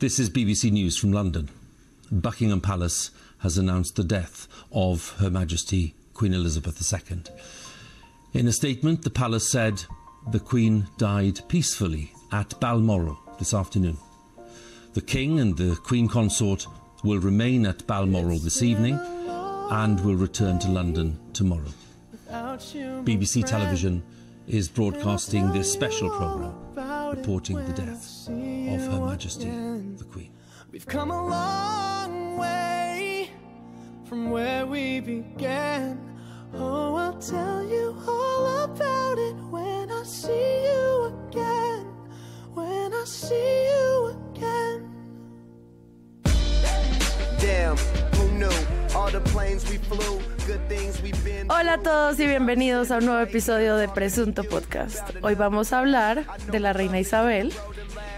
This is BBC News from London. Buckingham Palace has announced the death of Her Majesty Queen Elizabeth II. In a statement, the palace said the Queen died peacefully at Balmoral this afternoon. The King and the Queen Consort will remain at Balmoral this evening and will return to London tomorrow. BBC Television is broadcasting this special programme reporting the death of Her Majesty again. the Queen. We've come a long way from where we began. Oh, I'll tell you all about it when I see you again. When I see you again. Damn, who knew all the planes we flew? Hola a todos y bienvenidos a un nuevo episodio de Presunto Podcast. Hoy vamos a hablar de la reina Isabel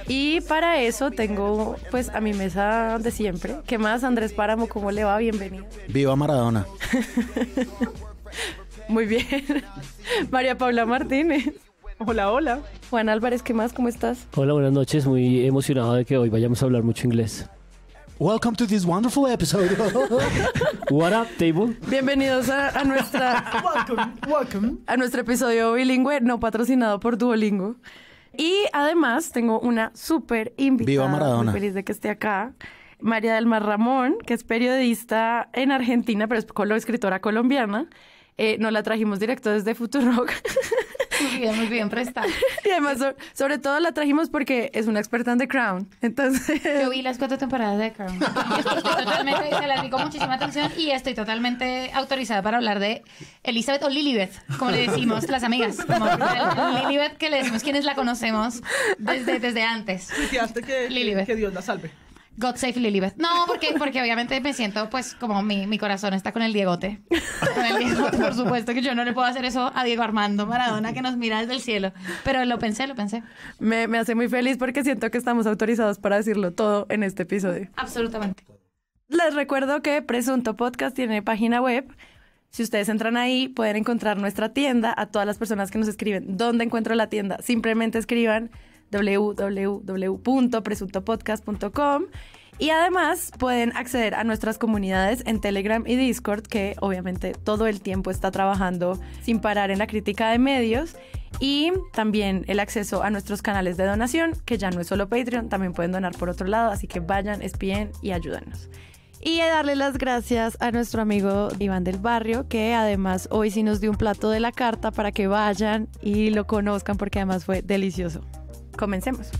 y para eso tengo pues a mi mesa de siempre. ¿Qué más, Andrés Páramo? ¿Cómo le va? Bienvenido. Viva Maradona. Muy bien. María Paula Martínez. Hola, hola. Juan Álvarez, ¿qué más? ¿Cómo estás? Hola, buenas noches. Muy emocionado de que hoy vayamos a hablar mucho inglés. Welcome to this wonderful episode. What up, table? Bienvenidos a, nuestra welcome, welcome. a nuestro episodio bilingüe no patrocinado por Duolingo. Y además tengo una súper invitada. Viva Maradona. feliz de que esté acá. María del Mar Ramón, que es periodista en Argentina, pero es escritora colombiana. Eh, nos la trajimos directo desde Futurock. Muy muy bien presta. Y además, sobre, todo la trajimos porque es una experta en The Crown. Entonces. Yo vi las cuatro temporadas de The Crown. totalmente, se la muchísima atención y estoy totalmente autorizada para hablar de Elizabeth o Lilibeth, como le decimos las amigas. Como Lilibeth, que le decimos quienes la conocemos desde, desde antes. que Dios la salve. God Save Lilibeth. No, porque, porque obviamente me siento, pues, como mi, corazón está con el Diegote. Con el Diegote, por supuesto, que yo no le puedo hacer eso a Diego Armando Maradona, que nos mira desde el cielo. Pero lo pensé, lo pensé. me hace muy feliz porque siento que estamos autorizados para decirlo todo en este episodio. Absolutamente. Les recuerdo que Presunto Podcast tiene página web. Si ustedes entran ahí, pueden encontrar nuestra tienda. A todas las personas que nos escriben, ¿dónde encuentro la tienda? Simplemente escriban www.presuntopodcast.com. Y además pueden acceder a nuestras comunidades en Telegram y Discord, que obviamente todo el tiempo está trabajando sin parar en la crítica de medios. Y también el acceso a nuestros canales de donación, que ya no es solo Patreon, también pueden donar por otro lado, así que vayan, espíen y ayúdanos. Y a darle las gracias a nuestro amigo Iván del Barrio, que además hoy sí nos dio un plato de la carta para que vayan y lo conozcan, porque además fue delicioso. Comencemos.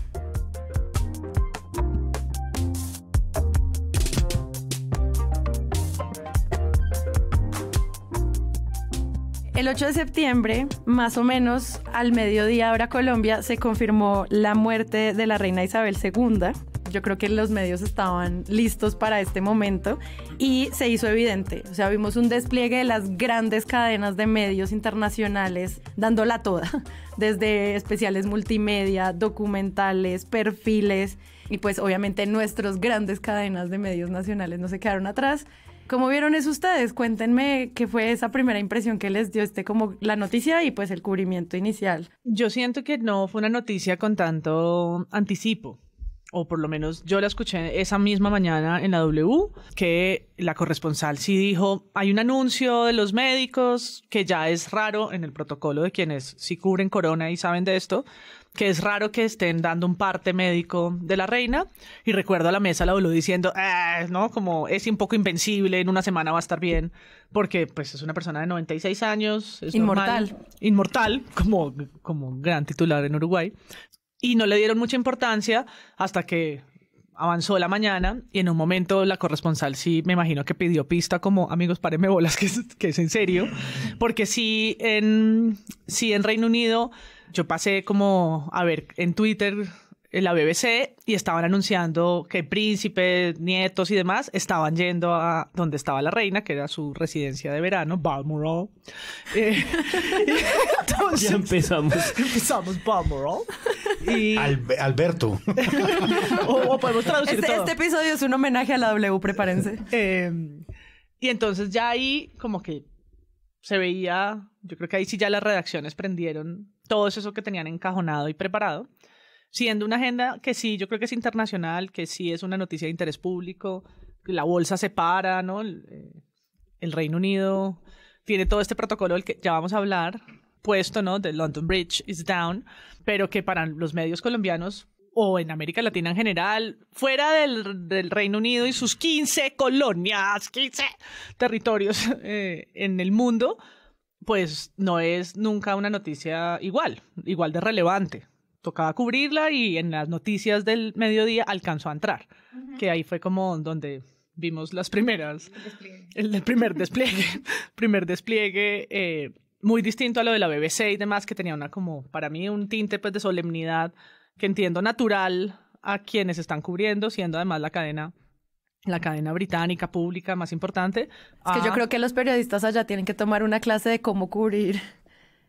El 8 de septiembre, más o menos al mediodía hora Colombia, se confirmó la muerte de la reina Isabel II yo creo que los medios estaban listos para este momento y se hizo evidente. O sea, vimos un despliegue de las grandes cadenas de medios internacionales dándola toda, desde especiales multimedia, documentales, perfiles y pues obviamente nuestras grandes cadenas de medios nacionales no se quedaron atrás. ¿Cómo vieron eso ustedes? Cuéntenme qué fue esa primera impresión que les dio este como la noticia y pues el cubrimiento inicial. Yo siento que no fue una noticia con tanto anticipo o por lo menos yo la escuché esa misma mañana en la W, que la corresponsal sí dijo, hay un anuncio de los médicos que ya es raro en el protocolo de quienes sí cubren corona y saben de esto, que es raro que estén dando un parte médico de la reina. Y recuerdo a la mesa la W diciendo, ah, ¿no? Como es un poco invencible, en una semana va a estar bien, porque pues es una persona de 96 años. Es inmortal. inmortal, como, como gran titular en Uruguay y no le dieron mucha importancia hasta que avanzó la mañana y en un momento la corresponsal sí me imagino que pidió pista como amigos párenme bolas que es, que es en serio porque sí en sí en Reino Unido yo pasé como a ver en Twitter la BBC y estaban anunciando que príncipes, nietos y demás estaban yendo a donde estaba la reina, que era su residencia de verano, Balmoral. Eh, ya empezamos. Empezamos Balmoral. Alberto. o, podemos traducir este, todo. este, episodio es un homenaje a la W, prepárense. Em, y entonces ya ahí como que se veía, yo creo que ahí sí ya las redacciones prendieron todo eso que tenían encajonado y preparado siendo una agenda que sí, yo creo que es internacional, que sí es una noticia de interés público, la bolsa se para, ¿no? Eh, el, Reino Unido tiene todo este protocolo del que ya vamos a hablar, puesto, ¿no? De London Bridge is down, pero que para los medios colombianos o en América Latina en general, fuera del, Reino Unido y sus 15 colonias, 15 territorios eh, en el mundo, pues no es nunca una noticia igual, igual de relevante tocaba cubrirla y en las noticias del mediodía alcanzó a entrar, que ahí fue como donde vimos las primeras, el, primer despliegue, primer despliegue eh, muy distinto a lo de la BBC y demás, que tenía una como, para mí, un tinte pues de solemnidad que entiendo natural a quienes están cubriendo, siendo además la cadena la cadena británica pública más importante. Es que yo creo que los periodistas allá tienen que tomar una clase de cómo cubrir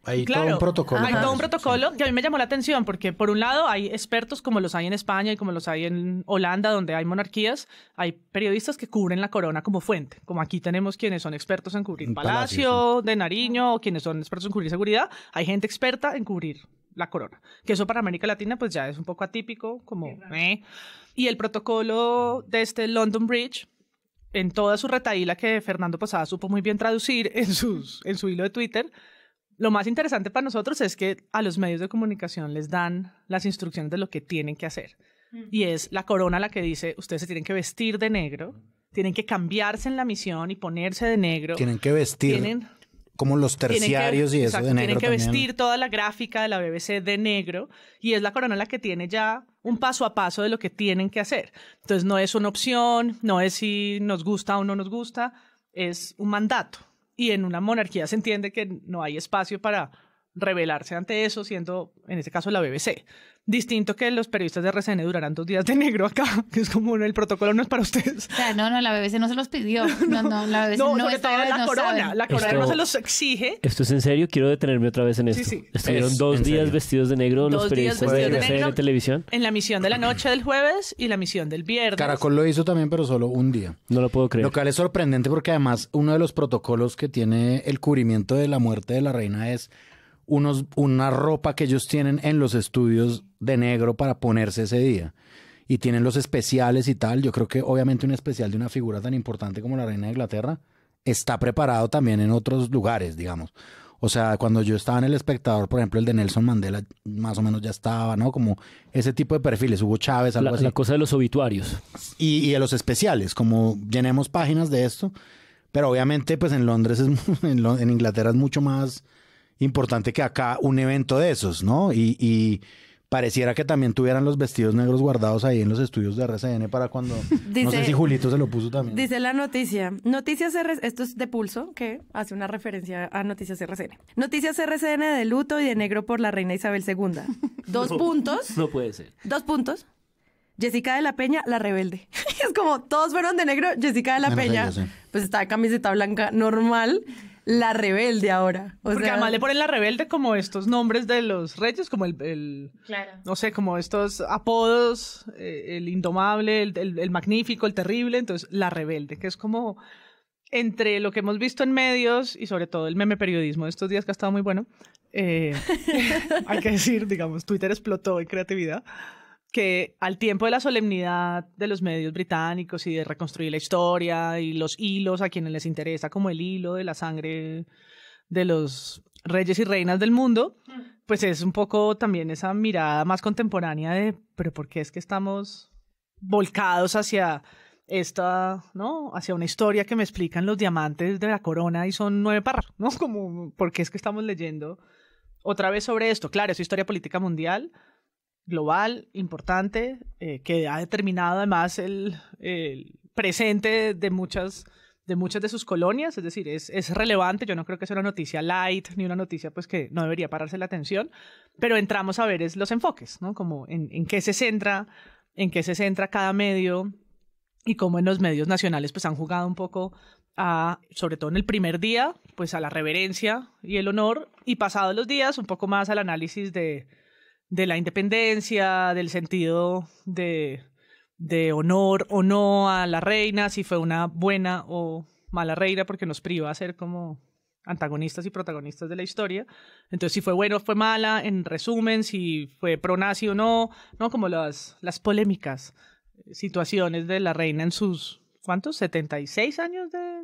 hay todo un protocolo. Hay todo un protocolo que a mí me llamó la atención porque, por un lado, hay expertos como los hay en España y como los hay en Holanda, donde hay monarquías, hay periodistas que cubren la corona como fuente. Como aquí tenemos quienes son expertos en cubrir Palacio, de Nariño, o quienes son expertos en cubrir seguridad, hay gente experta en cubrir la corona. Que eso para América Latina, pues ya es un poco atípico, como. Eh. Y el protocolo de este London Bridge, en toda su retahíla que Fernando Posada supo muy bien traducir en, sus, en su hilo de Twitter, lo más interesante para nosotros es que a los medios de comunicación les dan las instrucciones de lo que tienen que hacer. Y es la corona la que dice, ustedes se tienen que vestir de negro, tienen que cambiarse en la misión y ponerse de negro. Tienen que vestir. como los terciarios y eso de negro. Tienen que vestir toda la gráfica de la BBC de negro y es la corona la que tiene ya un paso a paso de lo que tienen que hacer. Entonces no es una opción, no es si nos gusta o no nos gusta, es un mandato y en una monarquía se entiende que no hay espacio para revelarse ante eso, siendo en este caso la BBC. Distinto que los periodistas de RCN durarán dos días de negro acá, que es como el protocolo no es para ustedes. no, no, la BBC no se los pidió. No, no, la BBC no, la corona. La corona no se los exige. Esto es en serio, quiero detenerme otra vez en esto. Estuvieron dos días vestidos de negro los periodistas de, de televisión. En la misión de la noche del jueves y la misión del viernes. Caracol lo hizo también, pero solo un día. No lo puedo creer. Lo cual es sorprendente porque además uno de los protocolos que tiene el cubrimiento de la muerte de la reina es unos, una ropa que ellos tienen en los estudios de negro para ponerse ese día. Y tienen los especiales y tal. Yo creo que obviamente un especial de una figura tan importante como la Reina de Inglaterra está preparado también en otros lugares, digamos. O sea, cuando yo estaba en el espectador, por ejemplo, el de Nelson Mandela, más o menos ya estaba, ¿no? Como ese tipo de perfiles. Hubo Chávez, algo la, La cosa de los obituarios. Y, de los especiales, como llenemos páginas de esto. Pero obviamente, pues en Londres, es, en Inglaterra es mucho más importante que acá un evento de esos, ¿no? Y, pareciera que también tuvieran los vestidos negros guardados ahí en los estudios de RCN para cuando... no sé si Julito se lo puso también. Dice la noticia. Noticias RCN, esto es de Pulso, que hace una referencia a Noticias RCN. Noticias RCN de luto y de negro por la reina Isabel II. Dos puntos. No puede ser. Dos puntos. Jessica de la Peña, la rebelde. es como, todos fueron de negro, Jessica de la Peña, pues está camiseta blanca normal la rebelde ahora. Porque además le ponen la rebelde como estos nombres de los reyes, como el, el no sé, como estos apodos, eh, el indomable, el, magnífico, el terrible, entonces la rebelde, que es como entre lo que hemos visto en medios y sobre todo el meme periodismo de estos días que ha estado muy bueno, eh, hay que decir, digamos, Twitter explotó en creatividad que al tiempo de la solemnidad de los medios británicos y de reconstruir la historia y los hilos a quienes les interesa, como el hilo de la sangre de los reyes y reinas del mundo, mm. pues es un poco también esa mirada más contemporánea de, pero ¿por qué es que estamos volcados hacia esta, ¿no? Hacia una historia que me explican los diamantes de la corona y son nueve párrafos, ¿no? Como, ¿por qué es que estamos leyendo otra vez sobre esto? Claro, es historia política mundial, global, importante, eh, que ha determinado además el, presente de muchas, de muchas de sus colonias, es decir, es, relevante, yo no creo que sea una noticia light ni una noticia pues que no debería pararse la atención, pero entramos a ver es los enfoques, ¿no? Como en, en qué se centra, en qué se centra cada medio y cómo en los medios nacionales pues han jugado un poco a, sobre todo en el primer día, pues a la reverencia y el honor y pasados los días un poco más al análisis de de la independencia, del sentido de, honor o no a la reina, si fue una buena o mala reina, porque nos priva a ser como antagonistas y protagonistas de la historia. Entonces, si fue buena o fue mala, en resumen, si fue pro-nazi o no, ¿no? Como las, las polémicas situaciones de la reina en sus ¿cuántos? 76 años de...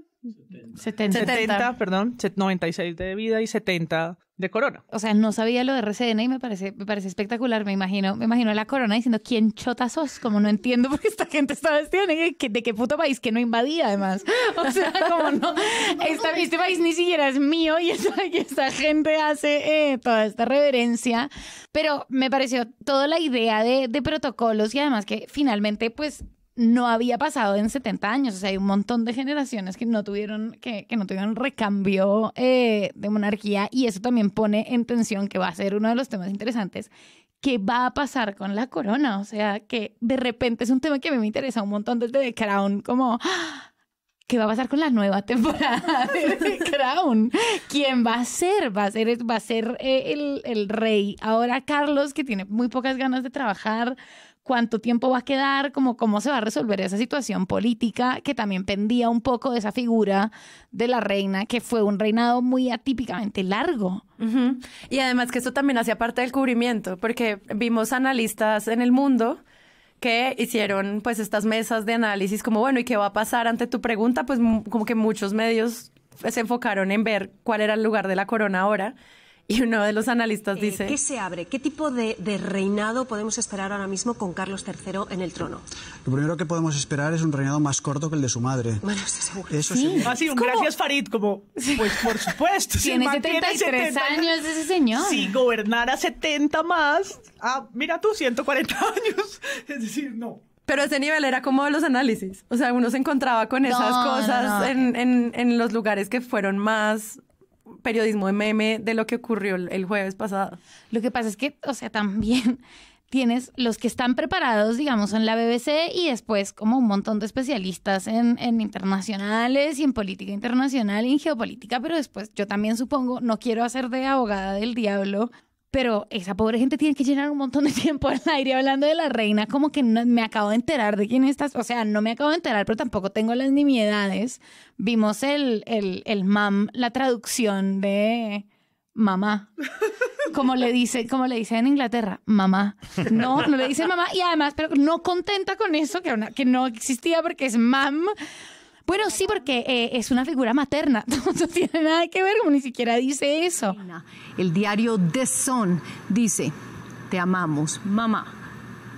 70. 70. perdón, 96 de vida y 70 de corona. O sea, no sabía lo de RCN y me parece, me parece espectacular, me imagino, me imagino la corona diciendo, ¿quién chota sos? Como no entiendo por qué esta gente está vestida, ¿de qué, de qué puto país que no invadía además? O sea, como no, este país ni siquiera es mío y esta, gente hace eh, toda esta reverencia, pero me pareció toda la idea de protocolos y además que finalmente pues no había pasado en 70 años. O sea, hay un montón de generaciones que no tuvieron, que, no tuvieron recambio eh, de monarquía y eso también pone en tensión, que va a ser uno de los temas interesantes, qué va a pasar con la corona. O sea, que de repente es un tema que a mí me interesa un montón desde The Crown, como... ¡ah! ¿Qué va a pasar con la nueva temporada de Crown? ¿Quién va a ser? ¿Va a ser, va a ser eh, el, el rey? Ahora Carlos, que tiene muy pocas ganas de trabajar cuánto tiempo va a quedar, como cómo se va a resolver esa situación política que también pendía un poco de esa figura de la reina, que fue un reinado muy atípicamente largo. Y además que esto también hacía parte del cubrimiento, porque vimos analistas en el mundo que hicieron pues estas mesas de análisis como bueno y qué va a pasar ante tu pregunta pues como que muchos medios se enfocaron en ver cuál era el lugar de la corona ahora y uno de los analistas eh, dice... ¿Qué se abre? ¿Qué tipo de, reinado podemos esperar ahora mismo con Carlos III en el trono? Lo primero que podemos esperar es un reinado más corto que el de su madre. Bueno, estoy seguro. Eso sí. Ah, un gracias Farid, como, pues por supuesto. Tiene 73 años ese señor. Si gobernara 70 más, ah, mira tú, 140 años. Es decir, no. Pero ese nivel era como los análisis. O sea, uno se encontraba con esas cosas En, en, en los lugares que fueron más periodismo meme de lo que ocurrió el jueves pasado. Lo que pasa es que, o sea, también tienes los que están preparados, digamos, en la BBC y después como un montón de especialistas en, en, internacionales y en política internacional y en geopolítica, pero después yo también supongo, no quiero hacer de abogada del diablo, pero esa pobre gente tiene que llenar un montón de tiempo al aire hablando de la reina, como que me acabo de enterar de quién estás. O sea, no me acabo de enterar, pero tampoco tengo las nimiedades. Vimos el, el, mam, la traducción de mamá. Como le dice, como le dice en Inglaterra, mamá. No, no le dice mamá. Y además, pero no contenta con eso, que, que no existía porque es mam. Bueno, sí, porque eh, es una figura materna, no tiene nada que ver, como ni siquiera dice eso. El diario The Sun dice, te amamos, mamá.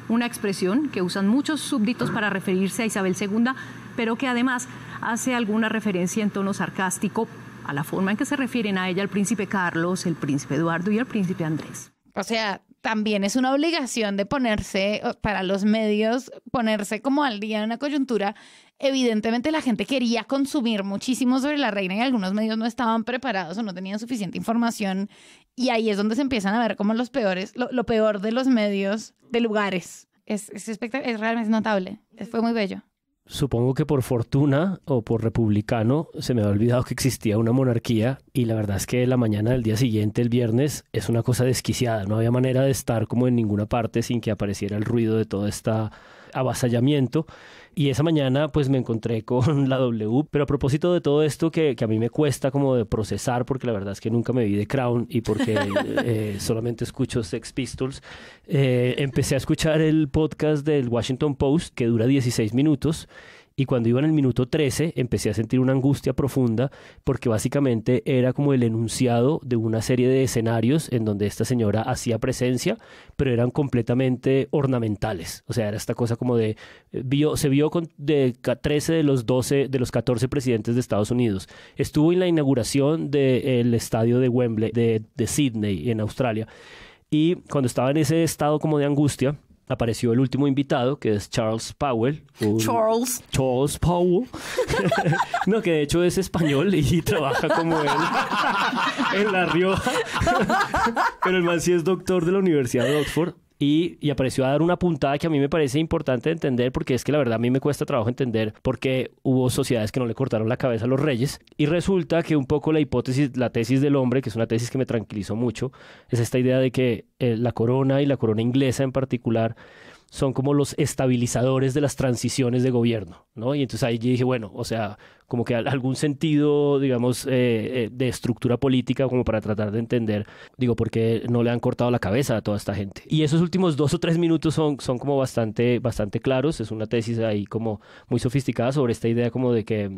Una expresión que usan muchos súbditos para referirse a Isabel II, pero que además hace alguna referencia en tono sarcástico a la forma en que se refieren a ella el príncipe Carlos, el príncipe Eduardo y el príncipe Andrés. O sea, también es una obligación de ponerse, eh, para los medios, ponerse como al día en una coyuntura. Evidentemente la gente quería consumir muchísimo sobre la reina y algunos medios no estaban preparados o no tenían suficiente información y ahí es donde se empiezan a ver como los peores, lo, peor de los medios de lugares. Es, es realmente notable, fue muy bello supongo que por fortuna o por republicano se me había olvidado que existía una monarquía y la verdad es que la mañana del día siguiente, el viernes, es una cosa desquiciada. No había manera de estar como en ninguna parte sin que apareciera el ruido de todo este avasallamiento. Y esa mañana pues me encontré con la W, pero a propósito de todo esto que, a mí me cuesta como de procesar, porque la verdad es que nunca me vi de Crown y porque eh, solamente escucho Sex Pistols, eh, empecé a escuchar el podcast del Washington Post que dura 16 minutos y cuando iba en el minuto 13 empecé a sentir una angustia profunda porque básicamente era como el enunciado de una serie de escenarios en donde esta señora hacía presencia, pero eran completamente ornamentales. O sea, era esta cosa como de, eh, se vio con, de 13 de los 12, de los 14 presidentes de Estados Unidos. Estuvo en la inauguración del estadio de Wembley, de, de Sydney, en Australia. Y cuando estaba en ese estado como de angustia, apareció el último invitado, que es Charles Powell. Charles. Charles Powell. no, que de hecho es español y trabaja como él en La Rioja. Pero el man sí es doctor de la Universidad de Oxford y, apareció a dar una puntada que a mí me parece importante entender porque es que la verdad a mí me cuesta trabajo entender porque hubo sociedades que no le cortaron la cabeza a los reyes. Y resulta que un poco la hipótesis, la tesis del hombre, que es una tesis que me tranquilizó mucho, es esta idea de que eh, la corona y la corona inglesa en particular son como los estabilizadores de las transiciones de gobierno, ¿no? Y entonces ahí dije, bueno, o sea, como que algún sentido, digamos, eh, eh, de estructura política como para tratar de entender, digo, por qué no le han cortado la cabeza a toda esta gente. Y esos últimos dos o tres minutos son, son como bastante, bastante claros, es una tesis ahí como muy sofisticada sobre esta idea como de que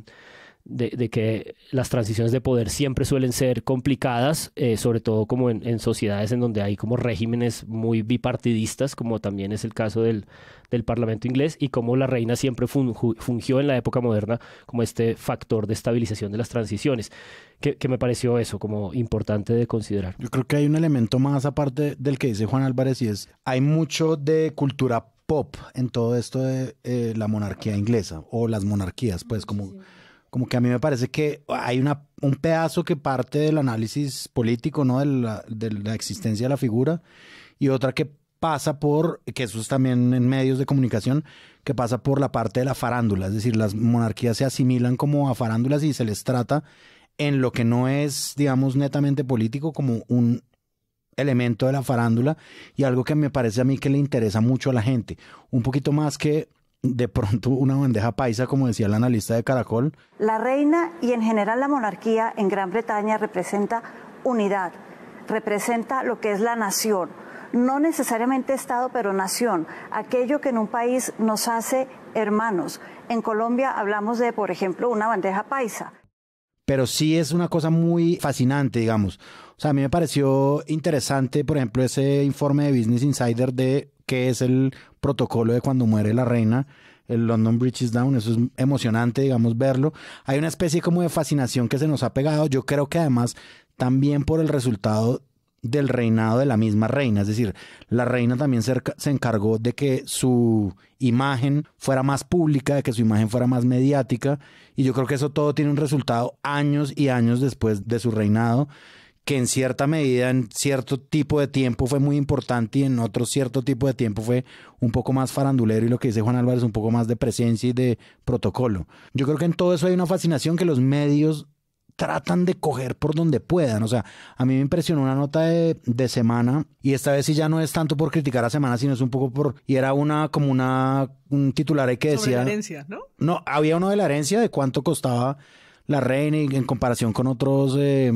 de, que las transiciones de poder siempre suelen ser complicadas, eh, sobre todo como en, sociedades en donde hay como regímenes muy bipartidistas, como también es el caso del, del Parlamento inglés, y como la reina siempre fungió en la época moderna como este factor de estabilización de las transiciones, que, me pareció eso como importante de considerar. Yo creo que hay un elemento más aparte del que dice Juan Álvarez y es, hay mucho de cultura pop en todo esto de eh, la monarquía inglesa o las monarquías, pues como como que a mí me parece que hay una, un pedazo que parte del análisis político, ¿no? De la, de la existencia de la figura y otra que pasa por, que eso es también en medios de comunicación, que pasa por la parte de la farándula, es decir, las monarquías se asimilan como a farándulas y se les trata en lo que no es, digamos, netamente político, como un elemento de la farándula y algo que me parece a mí que le interesa mucho a la gente, un poquito más que de pronto una bandeja paisa, como decía el analista de Caracol. La reina y en general la monarquía en Gran Bretaña representa unidad, representa lo que es la nación, no necesariamente Estado, pero nación, aquello que en un país nos hace hermanos. En Colombia hablamos de, por ejemplo, una bandeja paisa. Pero sí es una cosa muy fascinante, digamos. O sea, a mí me pareció interesante, por ejemplo, ese informe de Business Insider de qué es el protocolo de cuando muere la reina, el London Bridge is Down, eso es emocionante, digamos, verlo. Hay una especie como de fascinación que se nos ha pegado, yo creo que además también por el resultado del reinado de la misma reina, es decir, la reina también se, encargó de que su imagen fuera más pública, de que su imagen fuera más mediática, y yo creo que eso todo tiene un resultado años y años después de su reinado que en cierta medida, en cierto tipo de tiempo fue muy importante y en otro cierto tipo de tiempo fue un poco más farandulero y lo que dice Juan Álvarez, un poco más de presencia y de protocolo. Yo creo que en todo eso hay una fascinación que los medios tratan de coger por donde puedan. O sea, a mí me impresionó una nota de, semana y esta vez sí ya no es tanto por criticar a semana, sino es un poco por... Y era una como una un titular ahí que decía... La herencia, ¿no? No, había uno de la herencia de cuánto costaba la reina en comparación con otros eh,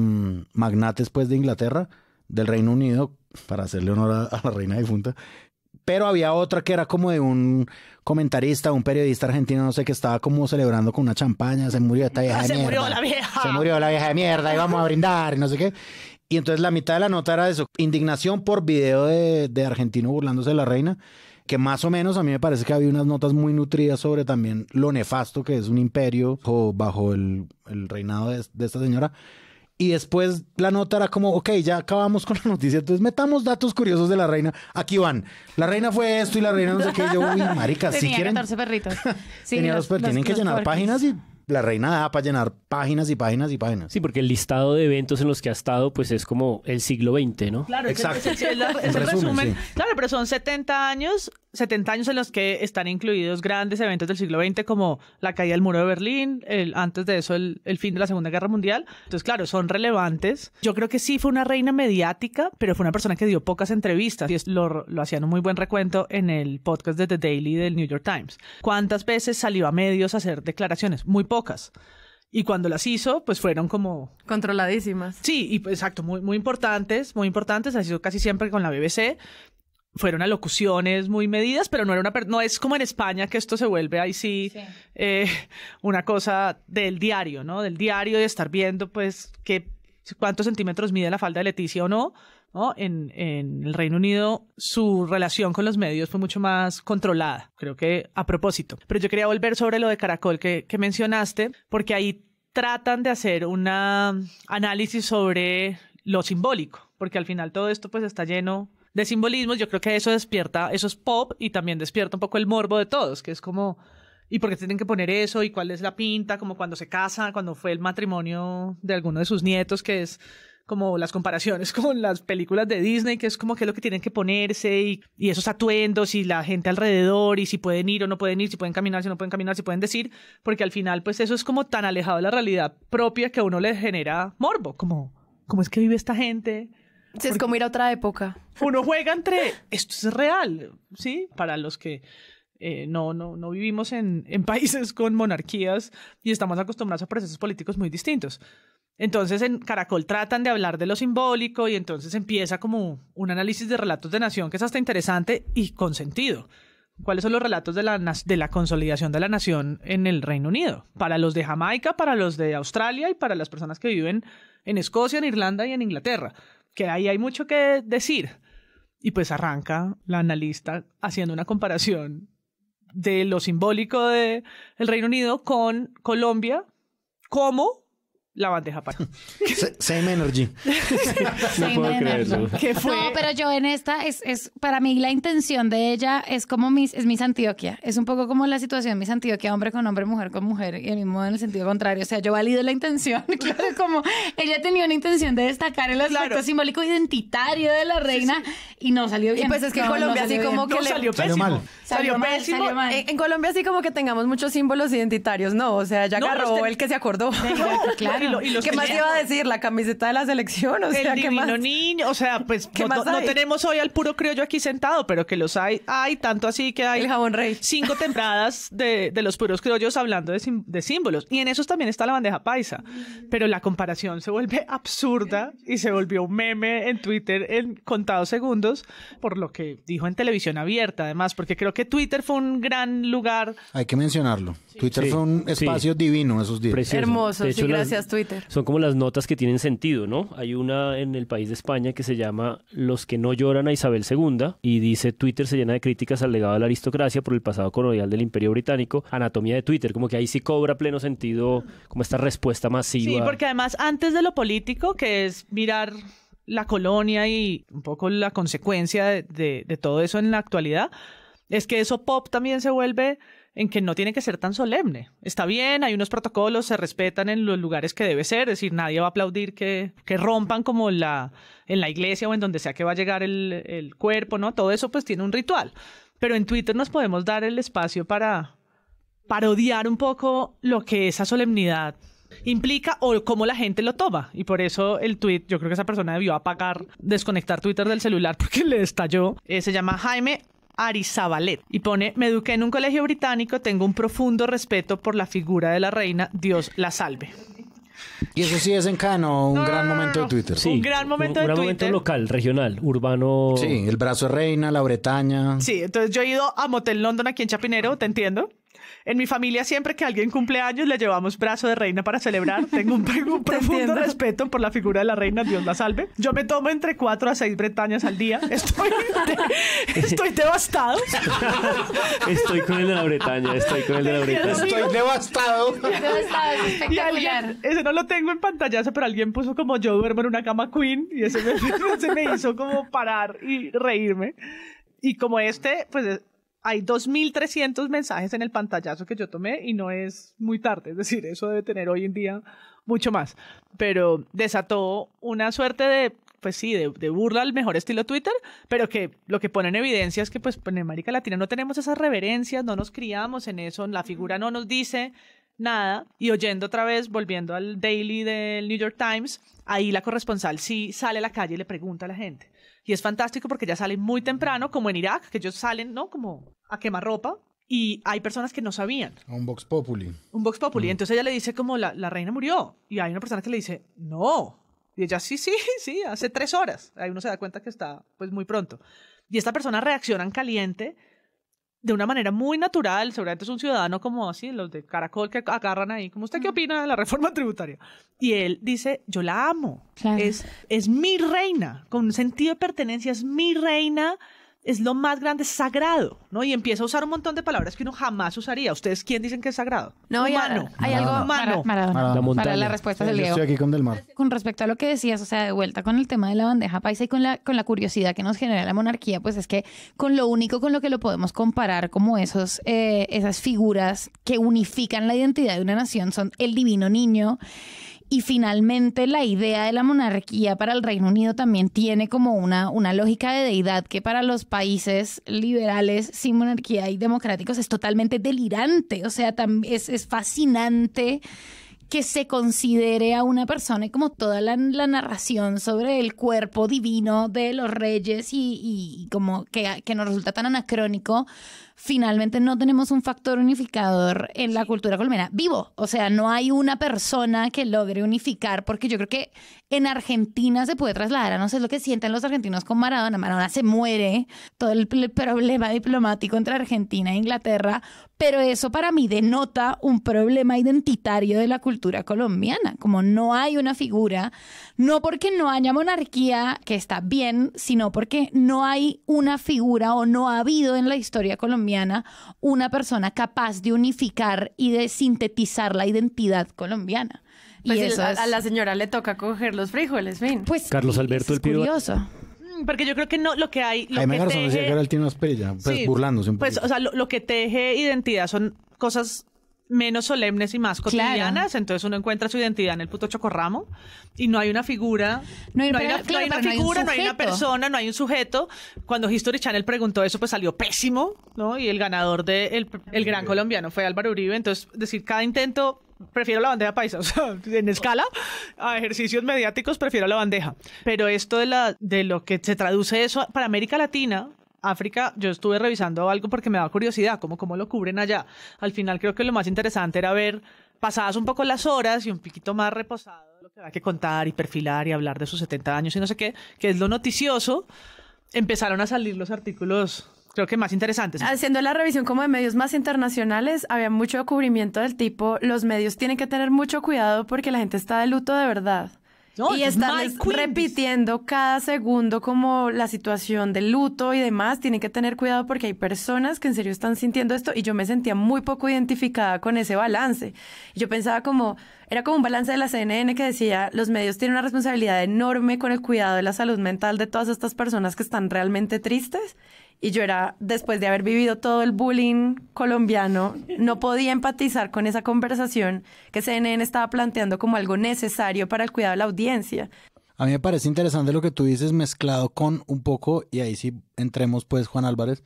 magnates pues de Inglaterra, del Reino Unido, para hacerle honor a, la reina difunta, pero había otra que era como de un comentarista, un periodista argentino, no sé, que estaba como celebrando con una champaña, se murió esta vieja de mierda. Se murió la vieja. Se murió la vieja de mierda, íbamos a brindar, y no sé qué. Y entonces la mitad de la nota era de su indignación por video de, de argentino burlándose de la reina, que más o menos a mí me parece que había unas notas muy nutridas sobre también lo nefasto que es un imperio bajo, el, reinado de, esta señora. Y después la nota era como, ok, ya acabamos con la noticia, entonces metamos datos curiosos de la reina. Aquí van. La reina fue esto y la reina no sé qué. Yo, uy, marica, si quieren... 14 perritos. Sí, tienen que llenar páginas y la reina da para llenar páginas y páginas y páginas. Sí, porque el listado de eventos en los que ha estado, pues es como el siglo XX, ¿no? Claro, Exacto. Es, el, resumen. Claro, pero son 70 años 70 años en los que están incluidos grandes eventos del siglo XX como la caída del muro de Berlín, antes de eso el, fin de la Segunda Guerra Mundial. Entonces, claro, son relevantes. Yo creo que sí fue una reina mediática, pero fue una persona que dio pocas entrevistas y lo, hacían un muy buen recuento en el podcast de The Daily del New York Times. ¿Cuántas veces salió a medios a hacer declaraciones? Muy pocas. Y cuando las hizo, pues fueron como... Controladísimas. Sí, y, pues, exacto, muy, muy importantes, muy importantes. Las hizo casi siempre con la BBC, fueron alocuciones muy medidas, pero no era una no es como en España que esto se vuelve ahí sí, eh, una cosa del diario, ¿no? Del diario y estar viendo pues qué cuántos centímetros mide la falda de Leticia o no. ¿no? En, el Reino Unido su relación con los medios fue mucho más controlada, creo que a propósito. Pero yo quería volver sobre lo de Caracol que, que mencionaste, porque ahí tratan de hacer un análisis sobre lo simbólico, porque al final todo esto pues está lleno de simbolismos, yo creo que eso despierta, eso es pop y también despierta un poco el morbo de todos, que es como, ¿y por qué tienen que poner eso? ¿Y cuál es la pinta? Como cuando se casa, cuando fue el matrimonio de alguno de sus nietos, que es como las comparaciones con las películas de Disney, que es como qué es lo que tienen que ponerse y, y, esos atuendos y la gente alrededor y si pueden ir o no pueden ir, si pueden caminar, si no pueden caminar, si pueden decir, porque al final pues eso es como tan alejado de la realidad propia que a uno le genera morbo, como, ¿cómo es que vive esta gente? es como ir a otra época. Uno juega entre, esto es real, ¿sí? Para los que eh, no, no, no vivimos en, países con monarquías y estamos acostumbrados a procesos políticos muy distintos. Entonces en Caracol tratan de hablar de lo simbólico y entonces empieza como un análisis de relatos de nación que es hasta interesante y con sentido. ¿Cuáles son los relatos de la, de la consolidación de la nación en el Reino Unido? Para los de Jamaica, para los de Australia y para las personas que viven en Escocia, en Irlanda y en Inglaterra que ahí hay mucho que decir. Y pues arranca la analista haciendo una comparación de lo simbólico del el Reino Unido con Colombia, como la bandeja para. Same energy. no puedo creerlo. ¿Qué fue? No, pero yo en esta es, para mí la intención de ella es como mis, es mis Antioquia. Es un poco como la situación mis Antioquia, hombre con hombre, mujer con mujer, y el mismo en el sentido contrario. O sea, yo valido la intención, claro, como ella tenía una intención de destacar el aspecto simbólico identitario de la reina y no salió bien. Y pues es que en Colombia así como que le... salió pésimo. Salió, mal. salió, Mal, eh, En, Colombia así como que tengamos muchos símbolos identitarios, no, o sea, ya agarró el que se acordó. Claro. ¿Qué más iba a decir? La camiseta de la selección, o sea, ¿qué niño, o sea, pues, pues no, tenemos hoy al puro criollo aquí sentado, pero que los hay, hay tanto así que hay rey. cinco temporadas de, los puros criollos hablando de, símbolos. Y en esos también está la bandeja paisa, pero la comparación se vuelve absurda y se volvió un meme en Twitter en contados segundos por lo que dijo en televisión abierta, además, porque creo que Twitter fue un gran lugar. Hay que mencionarlo. Twitter fue un espacio divino esos días. Hermoso, sí, gracias Twitter. Son como las notas que tienen sentido, ¿no? Hay una en el país de España que se llama Los que no lloran a Isabel II y dice Twitter se llena de críticas al legado de la aristocracia por el pasado colonial del Imperio Británico. Anatomía de Twitter, como que ahí sí cobra pleno sentido como esta respuesta masiva. Sí, porque además antes de lo político, que es mirar la colonia y un poco la consecuencia de, de todo eso en la actualidad, es que eso pop también se vuelve en que no tiene que ser tan solemne. Está bien, hay unos protocolos, se respetan en los lugares que debe ser, es decir, nadie va a aplaudir que, rompan como la, en la iglesia o en donde sea que va a llegar el, cuerpo, ¿no? Todo eso pues tiene un ritual. Pero en Twitter nos podemos dar el espacio para parodiar un poco lo que esa solemnidad implica o cómo la gente lo toma. Y por eso el tweet, yo creo que esa persona debió apagar, desconectar Twitter del celular porque le estalló. Eh, se llama Jaime Arizabalet y pone, me eduqué en un colegio británico, tengo un profundo respeto por la figura de la reina, Dios la salve. Y eso sí es en Cano, un gran momento de Twitter. Sí, un gran momento de Twitter. un momento local, regional, urbano. Sí, el brazo de reina, la Bretaña. Sí, entonces yo he ido a Motel London aquí en Chapinero, te entiendo. En mi familia siempre que alguien cumple años le llevamos brazo de reina para celebrar. Tengo un, profundo respeto por la figura de la reina, Dios la salve. Yo me tomo entre cuatro a seis bretañas al día. Estoy, devastado. Estoy con el de la Bretaña, estoy con el de la Bretaña. Estoy devastado. Estoy Devastado, es espectacular. ese no lo tengo en pantallazo, pero alguien puso como yo duermo en una cama queen y ese me, ese me hizo como parar y reírme. Y como este, pues hay 2.300 mensajes en el pantallazo que yo tomé y no es muy tarde, es decir, eso debe tener hoy en día mucho más. Pero desató una suerte de, pues sí, de, burla al mejor estilo Twitter, pero que lo que pone en evidencia es que pues en América Latina no tenemos esas reverencias, no nos criamos en eso, la figura no nos dice nada. Y oyendo otra vez, volviendo al daily del New York Times, ahí la corresponsal sí sale a la calle y le pregunta a la gente. Y es fantástico porque ya salen muy temprano, como en Irak, que ellos salen, ¿no? Como a quemar ropa. Y hay personas que no sabían. Un Vox Populi. Un Vox Populi. Mm. Entonces ella le dice como la, la reina murió. Y hay una persona que le dice, no. Y ella, sí, sí, sí, hace tres horas. Ahí uno se da cuenta que está pues muy pronto. Y esta persona reacciona en caliente de una manera muy natural, seguramente es un ciudadano como así, los de Caracol que agarran ahí, como usted qué opina de la reforma tributaria. Y él dice, yo la amo, es, es mi reina, con sentido de pertenencia, es mi reina es lo más grande, sagrado, ¿no? Y empieza a usar un montón de palabras que uno jamás usaría. ¿Ustedes quién dicen que es sagrado? No, Hay algo humano. para la respuesta del Diego. Estoy aquí con Delmar. Con respecto a lo que decías, o sea, de vuelta con el tema de la bandeja paisa y con la, con la curiosidad que nos genera la monarquía, pues es que con lo único con lo que lo podemos comparar como esos, eh, esas figuras que unifican la identidad de una nación son el divino niño, y finalmente la idea de la monarquía para el Reino Unido también tiene como una, una lógica de deidad que para los países liberales sin monarquía y democráticos es totalmente delirante, o sea, es, es fascinante que se considere a una persona y como toda la, narración sobre el cuerpo divino de los reyes y, como que, que nos resulta tan anacrónico finalmente no tenemos un factor unificador en la cultura colombiana vivo. O sea, no hay una persona que logre unificar, porque yo creo que en Argentina se puede trasladar no sé lo que sienten los argentinos con Maradona. Maradona se muere, todo el problema diplomático entre Argentina e Inglaterra, pero eso para mí denota un problema identitario de la cultura colombiana, como no hay una figura, no porque no haya monarquía, que está bien, sino porque no hay una figura o no ha habido en la historia colombiana una persona capaz de unificar y de sintetizar la identidad colombiana. y pues a la señora le toca coger los frijoles, fin. Pues Carlos Alberto el Pío. Mm, porque yo creo que no, lo que hay. Lo que que el pues, burlándose un poco. Pues, o sea, lo que teje identidad son cosas menos solemnes y más cotidianas, entonces uno encuentra su identidad en el puto chocorramo y no hay una figura, no hay, una, figura, no hay, una persona, no hay un sujeto. Cuando History Channel preguntó eso, pues salió pésimo, ¿no? Y el ganador del el, gran colombiano fue Álvaro Uribe, entonces decir, cada intento prefiero la bandeja paisa, o en escala a ejercicios mediáticos prefiero la bandeja. Pero esto de la de lo que se traduce eso para América Latina, África, yo estuve revisando algo porque me da curiosidad, cómo, cómo lo cubren allá. Al final creo que lo más interesante era ver pasadas un poco las horas y un poquito más reposado lo que había que contar y perfilar y hablar de sus 70 años y no sé qué, que es lo noticioso, empezaron a salir los artículos creo que más interesantes. Haciendo la revisión como de medios más internacionales, había mucho cubrimiento del tipo, los medios tienen que tener mucho cuidado porque la gente está de luto de verdad y están repitiendo cada segundo como la situación de luto y demás, tienen que tener cuidado porque hay personas que en serio están sintiendo esto y yo me sentía muy poco identificada con ese balance. Yo pensaba como, era como un balance de la CNN que decía, los medios tienen una responsabilidad enorme con el cuidado de la salud mental de todas estas personas que están realmente tristes y yo era, después de haber vivido todo el bullying colombiano, no podía empatizar con esa conversación que CNN estaba planteando como algo necesario para el cuidado de la audiencia. A mí me parece interesante lo que tú dices mezclado con un poco, y ahí sí entremos pues Juan Álvarez,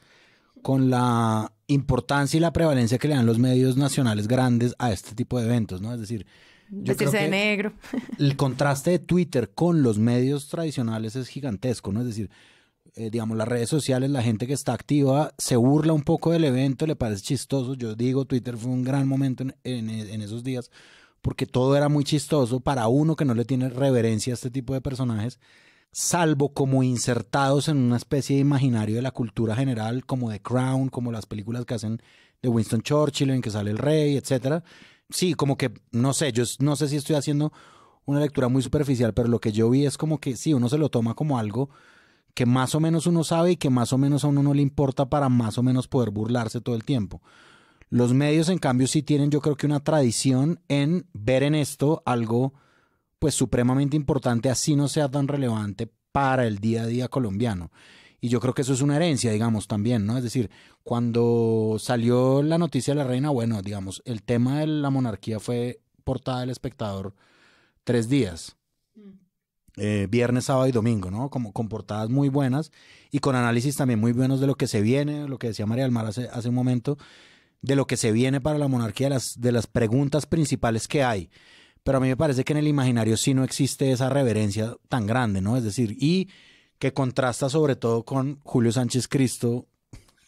con la importancia y la prevalencia que le dan los medios nacionales grandes a este tipo de eventos, ¿no? Es decir, yo de negro. El contraste de Twitter con los medios tradicionales es gigantesco, ¿no? Es decir, eh, digamos, las redes sociales, la gente que está activa se burla un poco del evento, le parece chistoso. Yo digo, Twitter fue un gran momento en, esos días porque todo era muy chistoso para uno que no le tiene reverencia a este tipo de personajes, salvo como insertados en una especie de imaginario de la cultura general, como The Crown, como las películas que hacen de Winston Churchill en que sale el rey, etcétera. Sí, como que no sé, yo no sé si estoy haciendo una lectura muy superficial, pero lo que yo vi es como que sí, uno se lo toma como algo que más o menos uno sabe y que más o menos a uno no le importa para más o menos poder burlarse todo el tiempo. Los medios, en cambio, sí tienen yo creo que una tradición en ver en esto algo pues supremamente importante, así no sea tan relevante para el día a día colombiano. Y yo creo que eso es una herencia, digamos, también, ¿no? Es decir, cuando salió la noticia de la reina, bueno, digamos, el tema de la monarquía fue portada del espectador tres días. Mm. Eh, viernes, sábado y domingo, ¿no? Como con portadas muy buenas y con análisis también muy buenos de lo que se viene, lo que decía María del Mar hace, hace un momento, de lo que se viene para la monarquía, de las, de las preguntas principales que hay. Pero a mí me parece que en el imaginario sí no existe esa reverencia tan grande, ¿no? Es decir, y que contrasta sobre todo con Julio Sánchez Cristo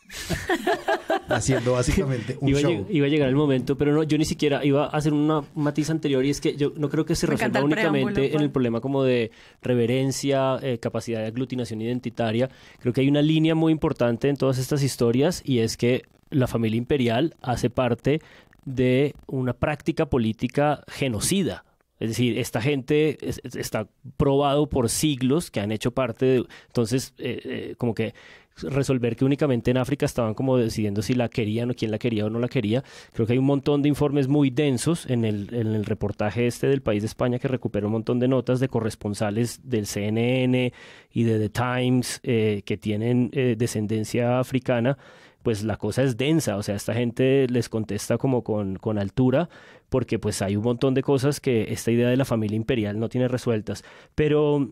haciendo básicamente un iba A, iba a llegar el momento, pero no, yo ni siquiera iba a hacer una, un matiz anterior y es que yo no creo que se resuelva únicamente en el problema como de reverencia, eh, capacidad de aglutinación identitaria. Creo que hay una línea muy importante en todas estas historias y es que la familia imperial hace parte de una práctica política genocida. Es decir, esta gente está probado por siglos que han hecho parte de... Entonces, eh, eh, como que resolver que únicamente en África estaban como decidiendo si la querían o quién la quería o no la quería. Creo que hay un montón de informes muy densos en el, reportaje este del país de España que recupera un montón de notas de corresponsales del CNN y de The Times eh, que tienen eh, descendencia africana pues la cosa es densa, o sea, esta gente les contesta como con, con, altura, porque pues hay un montón de cosas que esta idea de la familia imperial no tiene resueltas. Pero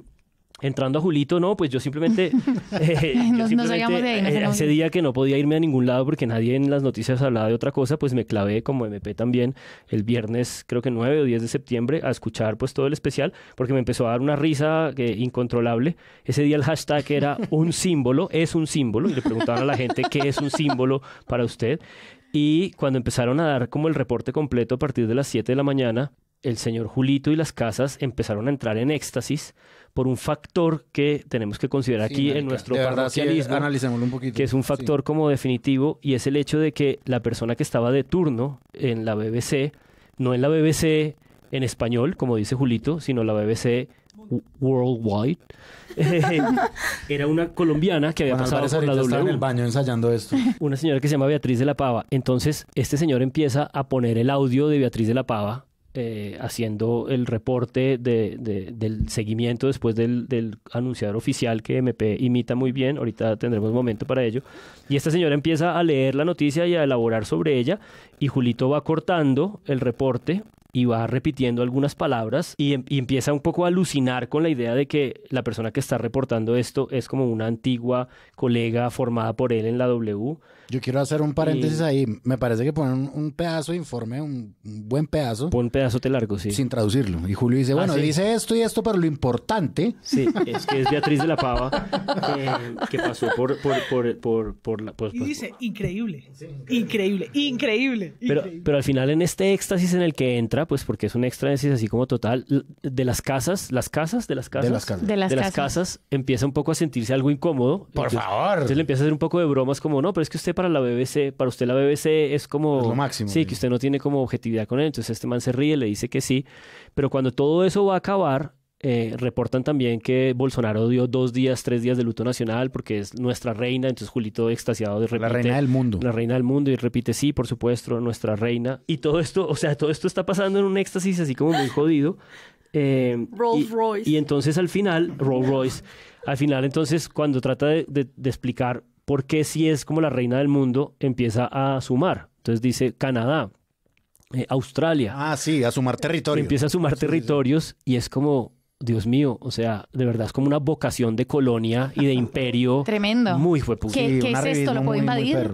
entrando a Julito, no, pues yo simplemente, eh, nos, de eh, ese día que no podía irme a ningún lado porque nadie en las noticias hablaba de otra cosa, pues me clavé como MP también el viernes, creo que 9 o 10 de septiembre, a escuchar pues todo el especial, porque me empezó a dar una risa incontrolable. Ese día el hashtag era un símbolo, es un símbolo, y le preguntaban a la gente qué es un símbolo para usted. Y cuando empezaron a dar como el reporte completo a partir de las 7 de la mañana, el señor Julito y las casas empezaron a entrar en éxtasis por un factor que tenemos que considerar aquí en nuestro parroquialismo, un poquito. que es un factor como definitivo y es el hecho de que la persona que estaba de turno en la BBC, no en la BBC en español, como dice Julito, sino la BBC worldwide, era una colombiana que había pasado por la baño ensayando Una señora que se llama Beatriz de la Pava. Entonces, este señor empieza a poner el audio de Beatriz de la Pava eh, haciendo el reporte del seguimiento después del, anunciador oficial que MP imita muy bien. Ahorita tendremos momento para ello. Y esta señora empieza a leer la noticia y a elaborar sobre ella. Y Julito va cortando el reporte y va repitiendo algunas palabras y, em, y, empieza un poco a alucinar con la idea de que la persona que está reportando esto es como una antigua colega formada por él en la W yo quiero hacer un paréntesis ahí. Me parece que ponen un, pedazo de informe, un, buen pedazo. Pon un pedazo de largo, sí. Sin traducirlo. Y Julio dice, ah, bueno, dice esto y esto, pero lo importante... Sí, es que es Beatriz de la Pava eh, que pasó por... la, pues, y pues, dice, increíble, increíble, increíble, pero, Pero al final en este éxtasis en el que entra, pues porque es un éxtasis así como total, de las casas, las casas, de las casas... De las casas. De las, casas. empieza un poco a sentirse algo incómodo. Por favor. Entonces le empieza a hacer un poco de bromas como, no, pero es que usted para la BBC, para usted la BBC es como... lo máximo. Sí, que usted no tiene como objetividad con él. Entonces este man se ríe, le dice que sí. Pero cuando todo eso va a acabar, eh, reportan también que Bolsonaro dio dos días, tres días de luto nacional porque es nuestra reina, entonces Julito extasiado de repente... La reina del mundo. La reina del mundo y repite, sí, por supuesto, nuestra reina. Y todo esto, o sea, todo esto está pasando en un éxtasis así como muy jodido. Eh, Rolls Royce. Y, entonces al final, Rolls Royce, al final entonces cuando trata de explicar porque si es como la reina del mundo, empieza a sumar. Entonces dice Canadá, eh, Australia. Ah, sí, a sumar territorios. Empieza a sumar territorios y es como, Dios mío, o sea, de verdad es como una vocación de colonia y de imperio. Tremendo. Muy fue ¿Qué, es esto? ¿Lo puedo invadir?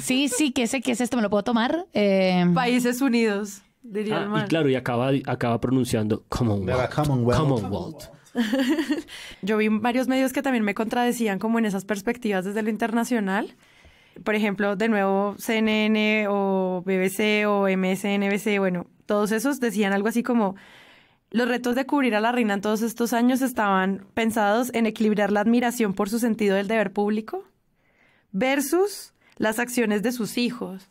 sí, sí, ¿qué es, esto? ¿Me lo puedo tomar? Eh, Países Unidos. Diría ah, y claro, y acaba, acaba pronunciando Commonwealth. Commonwealth. Commonwealth. Yo vi varios medios que también me contradecían como en esas perspectivas desde lo internacional. Por ejemplo, de nuevo CNN o BBC o MSNBC, bueno, todos esos decían algo así como los retos de cubrir a la reina en todos estos años estaban pensados en equilibrar la admiración por su sentido del deber público versus las acciones de sus hijos.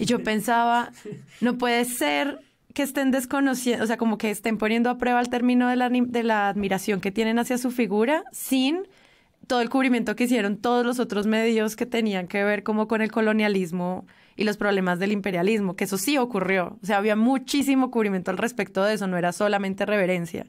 Y yo pensaba, no puede ser que estén desconociendo, o sea, como que estén poniendo a prueba el término de la, admiración que tienen hacia su figura sin todo el cubrimiento que hicieron todos los otros medios que tenían que ver como con el colonialismo y los problemas del imperialismo, que eso sí ocurrió. O sea, había muchísimo cubrimiento al respecto de eso, no era solamente reverencia.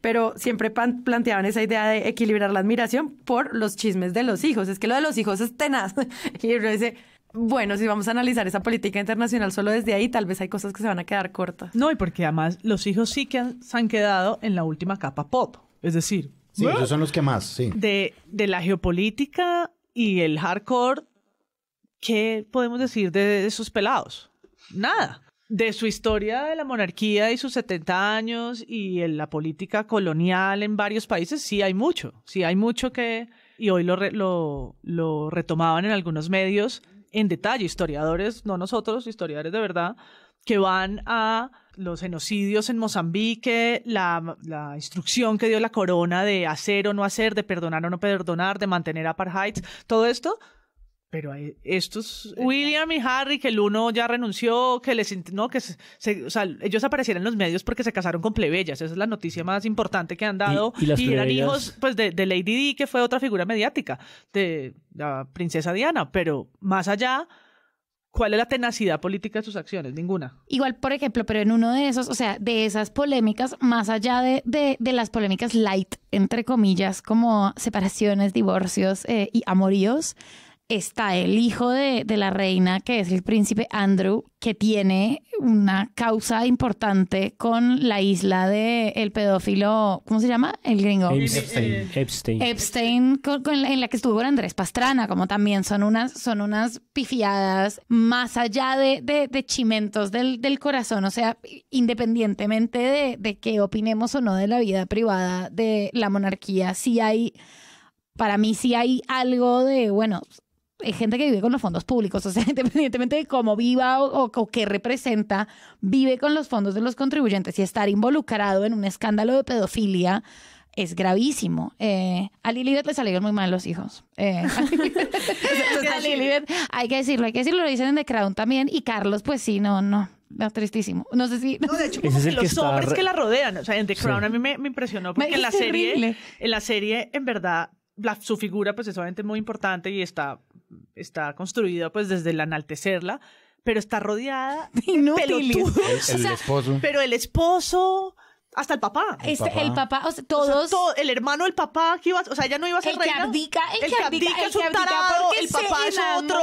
Pero siempre planteaban esa idea de equilibrar la admiración por los chismes de los hijos. Es que lo de los hijos es tenaz. y uno dice, bueno, si vamos a analizar esa política internacional solo desde ahí, tal vez hay cosas que se van a quedar cortas. No, y porque además los hijos sí que se han quedado en la última capa pop. Es decir, sí, son los que más, sí. De, la geopolítica y el hardcore, ¿qué podemos decir de, esos pelados? Nada. De su historia de la monarquía y sus 70 años y en la política colonial en varios países, sí hay mucho. Sí hay mucho que. Y hoy lo retomaban en algunos medios en detalle, historiadores, no nosotros, historiadores de verdad, que van a los genocidios en Mozambique, la, la, instrucción que dio la corona de hacer o no hacer, de perdonar o no perdonar, de mantener apartheid, todo esto pero estos... Eh, William y Harry, que el uno ya renunció, que les... No, que ellos aparecieron en los medios porque se casaron con plebeyas. Esa es la noticia más importante que han dado. Y, eran hijos pues, de, Lady Di, que fue otra figura mediática, de la princesa Diana. Pero más allá, ¿cuál es la tenacidad política de sus acciones? Ninguna. Igual, por ejemplo, pero en uno de esos, o sea, de esas polémicas, más allá de, de, las polémicas light, entre comillas, como separaciones, divorcios eh, y amoríos está el hijo de, la reina, que es el príncipe Andrew, que tiene una causa importante con la isla de el pedófilo, ¿cómo se llama? El gringo. Epstein. Epstein, en la que estuvo Andrés Pastrana, como también son unas, son unas pifiadas más allá de, de chimentos del, del, corazón, o sea, independientemente de que opinemos o no de la vida privada de la monarquía, si hay para mí si hay algo de, bueno, eh, gente que vive con los fondos públicos, o sea, independientemente de cómo viva o, qué representa, vive con los fondos de los contribuyentes y estar involucrado en un escándalo de pedofilia es gravísimo. Eh, a Lilibet le salieron muy mal los hijos. Eh, a, Lilibet, hay que decirlo, hay que decirlo, lo dicen en The Crown también. Y Carlos, pues sí, no, no, tristísimo. No sé si. No, de hecho, los hombres que la rodean. O sea, en The Crown a mí me, impresionó porque en la serie, en la serie, en verdad, su figura, pues es obviamente muy importante y está está construida pues desde el enaltecerla, pero está rodeada de Pero el esposo, hasta el papá. El este, papá, el papá o sea, todos. el hermano el papá que iba, o sea, ya no iba a ser el reina. Que el, el papá es otro,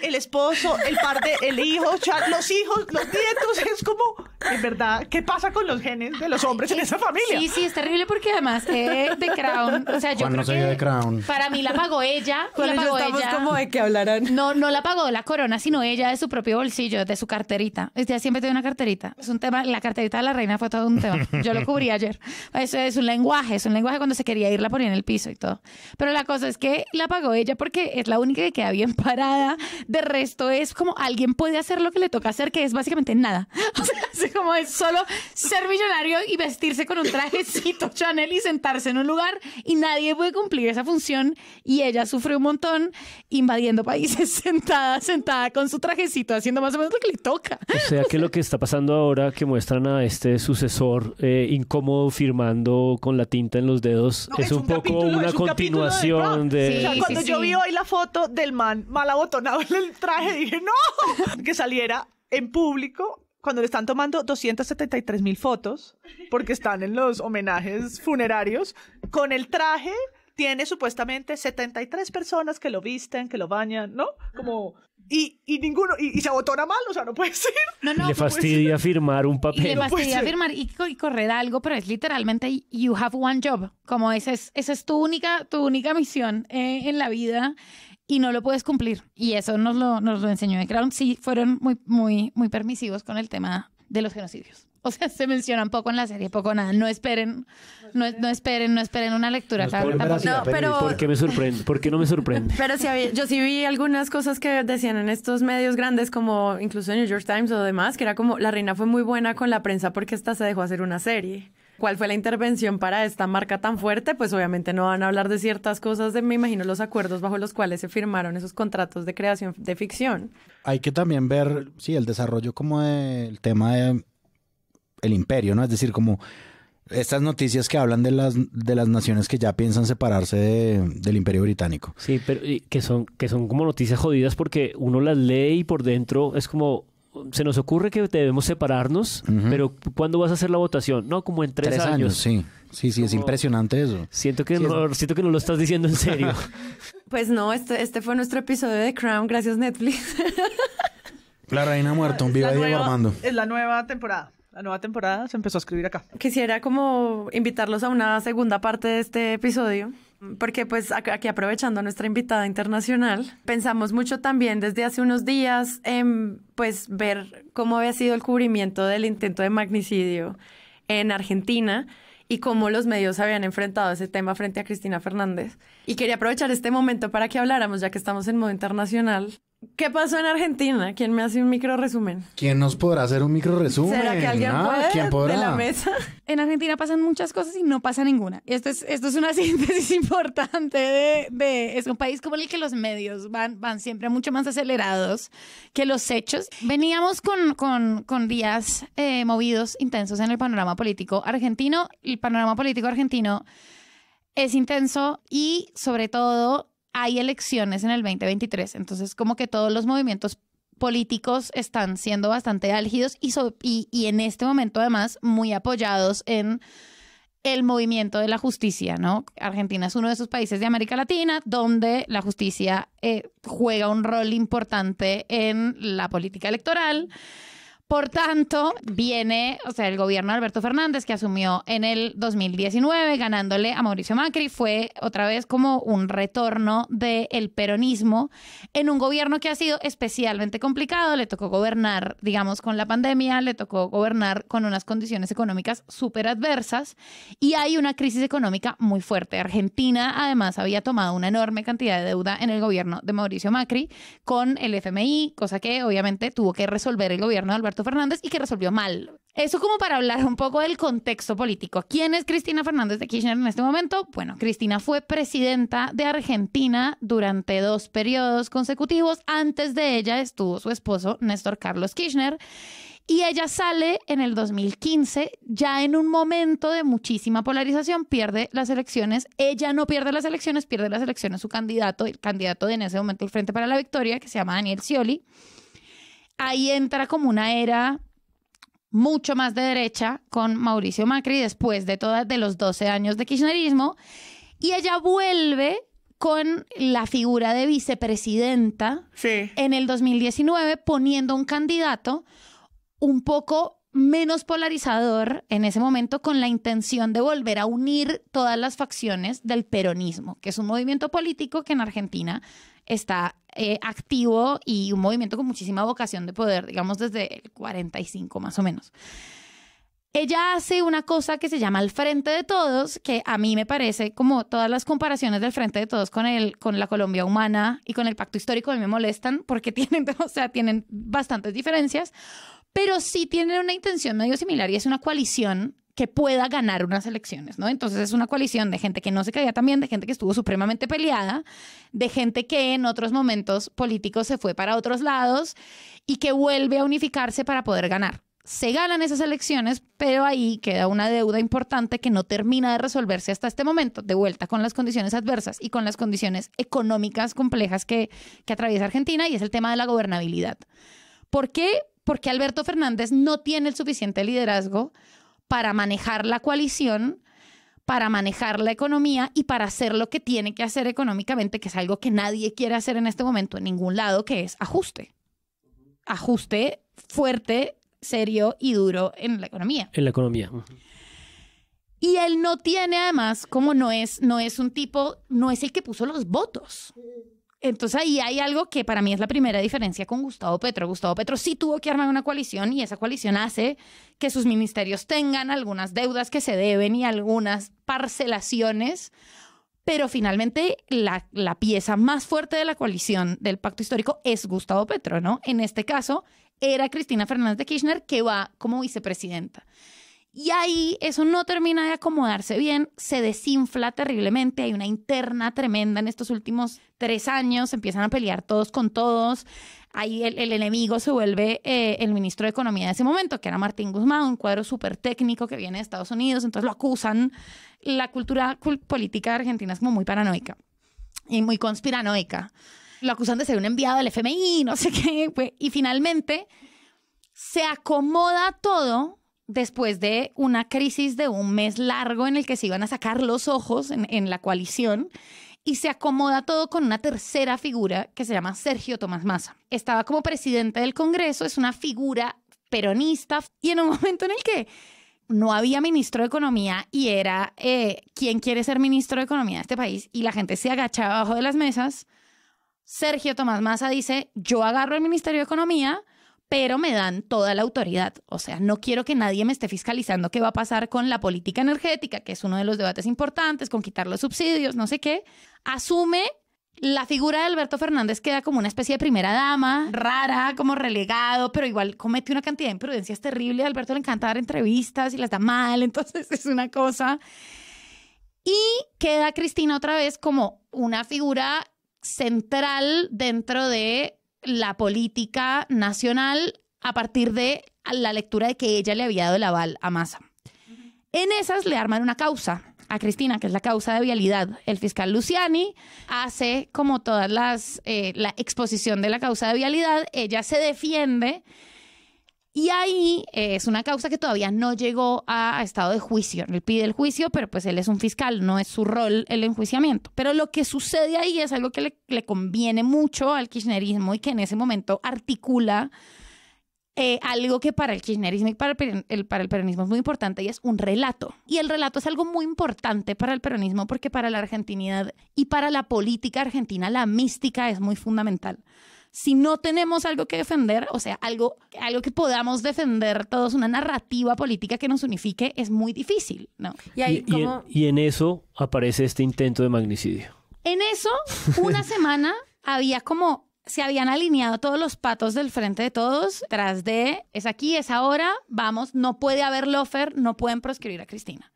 el esposo, el par el hijo, los hijos, los nietos, es como, en verdad, ¿qué pasa con los genes de los hombres en esa familia? Sí, sí, es terrible porque además eh, de Crown, o sea, yo creo que para mí la pagó ella, la pagó estamos como de que hablarán. No, no la pagó la corona, sino ella de su propio bolsillo, de su carterita. Ella este siempre tiene una carterita. Es un tema, la carterita de la reina fue todo un tema. yo lo cubrí ayer. Eso es un lenguaje, es un lenguaje cuando se quería ir la ponía en el piso y todo. Pero la cosa es que la pagó ella porque es la única que queda bien parada. De resto es como alguien puede hacer lo que le toca hacer, que es básicamente nada. O sea, es como es solo ser millonario y vestirse con un trajecito Chanel y sentarse en un lugar y nadie puede cumplir esa función y ella sufre un montón invadiendo países sentada, sentada con su trajecito haciendo más o menos lo que le toca. O sea que lo que está pasando ahora que muestran a este sucesor eh, incómodo firmando con la tinta en los dedos. es, un, poco una continuación de... Sí, cuando yo vi hoy la foto del man mal abotonado en el traje, dije, no, que saliera en público cuando le están tomando 273 mil fotos, porque están en los homenajes funerarios, con el traje tiene supuestamente 73 personas que lo visten, que lo bañan, ¿no? Como y, ninguno, y, y, se abotona mal, o sea, no puede ser. le fastidia firmar un papel. Y le fastidia firmar y, correr algo, pero es literalmente you have one job. Como esa es, esa es tu única, tu única misión eh, en la vida y no lo puedes cumplir. Y eso nos lo, nos lo enseñó de Crown. Sí, fueron muy, muy, muy permisivos con el tema de los genocidios. O sea, se mencionan poco en la serie, poco nada. No esperen, no, esperen, no esperen una lectura. ¿Por qué me sorprende? ¿Por qué no me sorprende? Pero sí yo sí vi algunas cosas que decían en estos medios grandes, como incluso en New York Times o demás, que era como la reina fue muy buena con la prensa porque esta se dejó hacer una serie. ¿Cuál fue la intervención para esta marca tan fuerte? Pues obviamente no van a hablar de ciertas cosas, de me imagino los acuerdos bajo los cuales se firmaron esos contratos de creación de ficción. Hay que también ver, sí, el desarrollo como del tema de el imperio, ¿no? Es decir, como estas noticias que hablan de las, de las naciones que ya piensan separarse del imperio británico. Sí, pero que son, que son como noticias jodidas porque uno las lee y por dentro es como, se nos ocurre que debemos separarnos, pero ¿cuándo vas a hacer la votación? No, como en tres, tres años. Sí, sí, sí, es impresionante eso. Siento que, no, siento que no lo estás diciendo en serio. pues no, este, este fue nuestro episodio de Crown, gracias Netflix. la reina muerta, un viva Diego Armando. Es la nueva temporada. La nueva temporada se empezó a escribir acá. Quisiera como invitarlos a una segunda parte de este episodio. Porque pues aquí aprovechando a nuestra invitada internacional, pensamos mucho también desde hace unos días en pues ver cómo había sido el cubrimiento del intento de magnicidio en Argentina y cómo los medios habían enfrentado ese tema frente a Cristina Fernández. Y quería aprovechar este momento para que habláramos, ya que estamos en modo internacional. ¿Qué pasó en Argentina? ¿Quién me hace un micro resumen? ¿Quién nos podrá hacer un micro resumen? ¿Será que alguien ah, ¿quién podrá? de la mesa? En Argentina pasan muchas cosas y no pasa ninguna. Esto es, esto es una síntesis importante de, Es un país como el que los medios van, van siempre mucho más acelerados que los hechos. Veníamos con, con, con días eh, movidos, intensos en el panorama político argentino. El panorama político argentino es intenso y sobre todo hay elecciones en el 2023, entonces como que todos los movimientos políticos están siendo bastante álgidos y, y, en este momento además muy apoyados en el movimiento de la justicia, ¿no? Argentina es uno de esos países de América Latina donde la justicia eh, juega un rol importante en la política electoral. Por tanto, viene, o sea, el gobierno de Alberto Fernández que asumió en el 2019 ganándole a Mauricio Macri fue otra vez como un retorno del peronismo en un gobierno que ha sido especialmente complicado. Le tocó gobernar, digamos, con la pandemia, le tocó gobernar con unas condiciones económicas súper adversas y hay una crisis económica muy fuerte. Argentina además había tomado una enorme cantidad de deuda en el gobierno de Mauricio Macri con el FMI, cosa que obviamente tuvo que resolver el gobierno de Alberto Fernández y que resolvió mal. Eso como para hablar un poco del contexto político. ¿Quién es Cristina Fernández de Kirchner en este momento? Bueno, Cristina fue presidenta de Argentina durante dos periodos consecutivos. Antes de ella estuvo su esposo Néstor Carlos Kirchner. Y ella sale en el 2015, ya en un momento de muchísima polarización, pierde las elecciones. Ella no pierde las elecciones, pierde las elecciones su candidato, el candidato de en ese momento el Frente para la Victoria, que se llama Daniel Scioli ahí entra como una era mucho más de derecha con Mauricio Macri después de todas de los 12 años de kirchnerismo y ella vuelve con la figura de vicepresidenta en el 2019 poniendo un candidato un poco menos polarizador en ese momento con la intención de volver a unir todas las facciones del peronismo, que es un movimiento político que en Argentina está eh, activo y un movimiento con muchísima vocación de poder, digamos desde el 45 más o menos. Ella hace una cosa que se llama el Frente de Todos, que a mí me parece como todas las comparaciones del Frente de Todos con el con la Colombia humana y con el Pacto Histórico me molestan porque tienen, o sea, tienen bastantes diferencias, pero sí tienen una intención medio similar y es una coalición que pueda ganar unas elecciones, ¿no? Entonces es una coalición de gente que no se caía también, de gente que estuvo supremamente peleada, de gente que en otros momentos políticos se fue para otros lados y que vuelve a unificarse para poder ganar. Se ganan esas elecciones, pero ahí queda una deuda importante que no termina de resolverse hasta este momento, de vuelta con las condiciones adversas y con las condiciones económicas complejas que, que atraviesa Argentina, y es el tema de la gobernabilidad. ¿Por qué? Porque Alberto Fernández no tiene el suficiente liderazgo para manejar la coalición, para manejar la economía y para hacer lo que tiene que hacer económicamente, que es algo que nadie quiere hacer en este momento en ningún lado, que es ajuste. Ajuste fuerte, serio y duro en la economía. En la economía. Y él no tiene además, como no es, no es un tipo, no es el que puso los votos. Entonces ahí hay algo que para mí es la primera diferencia con Gustavo Petro. Gustavo Petro sí tuvo que armar una coalición y esa coalición hace que sus ministerios tengan algunas deudas que se deben y algunas parcelaciones, pero finalmente la, pieza más fuerte de la coalición del pacto histórico es Gustavo Petro, ¿no? En este caso era Cristina Fernández de Kirchner que va como vicepresidenta. Y ahí eso no termina de acomodarse bien, se desinfla terriblemente, hay una interna tremenda en estos últimos tres años, empiezan a pelear todos con todos, ahí el, enemigo se vuelve eh, el ministro de Economía de ese momento, que era Martín Guzmán, un cuadro súper técnico que viene de Estados Unidos, entonces lo acusan, la cultura política de argentina es como muy paranoica y muy conspiranoica, lo acusan de ser un enviado del FMI, no sé qué, y finalmente se acomoda todo después de una crisis de un mes largo en el que se iban a sacar los ojos en, la coalición y se acomoda todo con una tercera figura que se llama Sergio Tomás Massa. Estaba como presidente del Congreso, es una figura peronista y en un momento en el que no había ministro de Economía y era eh, quién quiere ser ministro de Economía de este país y la gente se agachaba abajo de las mesas, Sergio Tomás Massa dice, yo agarro el Ministerio de Economía, pero me dan toda la autoridad. O sea, no quiero que nadie me esté fiscalizando qué va a pasar con la política energética, que es uno de los debates importantes, con quitar los subsidios, no sé qué. Asume la figura de Alberto Fernández queda como una especie de primera dama, rara, como relegado, pero igual comete una cantidad de imprudencias terribles. A Alberto le encanta dar entrevistas y las da mal, entonces es una cosa. Y queda Cristina otra vez como una figura central dentro de la política nacional a partir de la lectura de que ella le había dado el aval a Massa. En esas le arman una causa a Cristina, que es la causa de vialidad. El fiscal Luciani hace como todas las, eh, la exposición de la causa de vialidad, ella se defiende y ahí eh, es una causa que todavía no llegó a, estado de juicio. Él pide el juicio, pero pues él es un fiscal, no es su rol el enjuiciamiento. Pero lo que sucede ahí es algo que le, conviene mucho al kirchnerismo y que en ese momento articula eh, algo que para el kirchnerismo y para el peronismo es muy importante y es un relato. Y el relato es algo muy importante para el peronismo porque para la argentinidad y para la política argentina la mística es muy fundamental si no tenemos algo que defender, o sea, algo, algo que podamos defender todos, una narrativa política que nos unifique, es muy difícil, ¿no? Y, en, y en eso aparece este intento de magnicidio. En eso, una semana había como se habían alineado todos los patos del frente de todos tras de es aquí, es ahora, vamos, no puede haber lofer, no pueden proscribir a Cristina.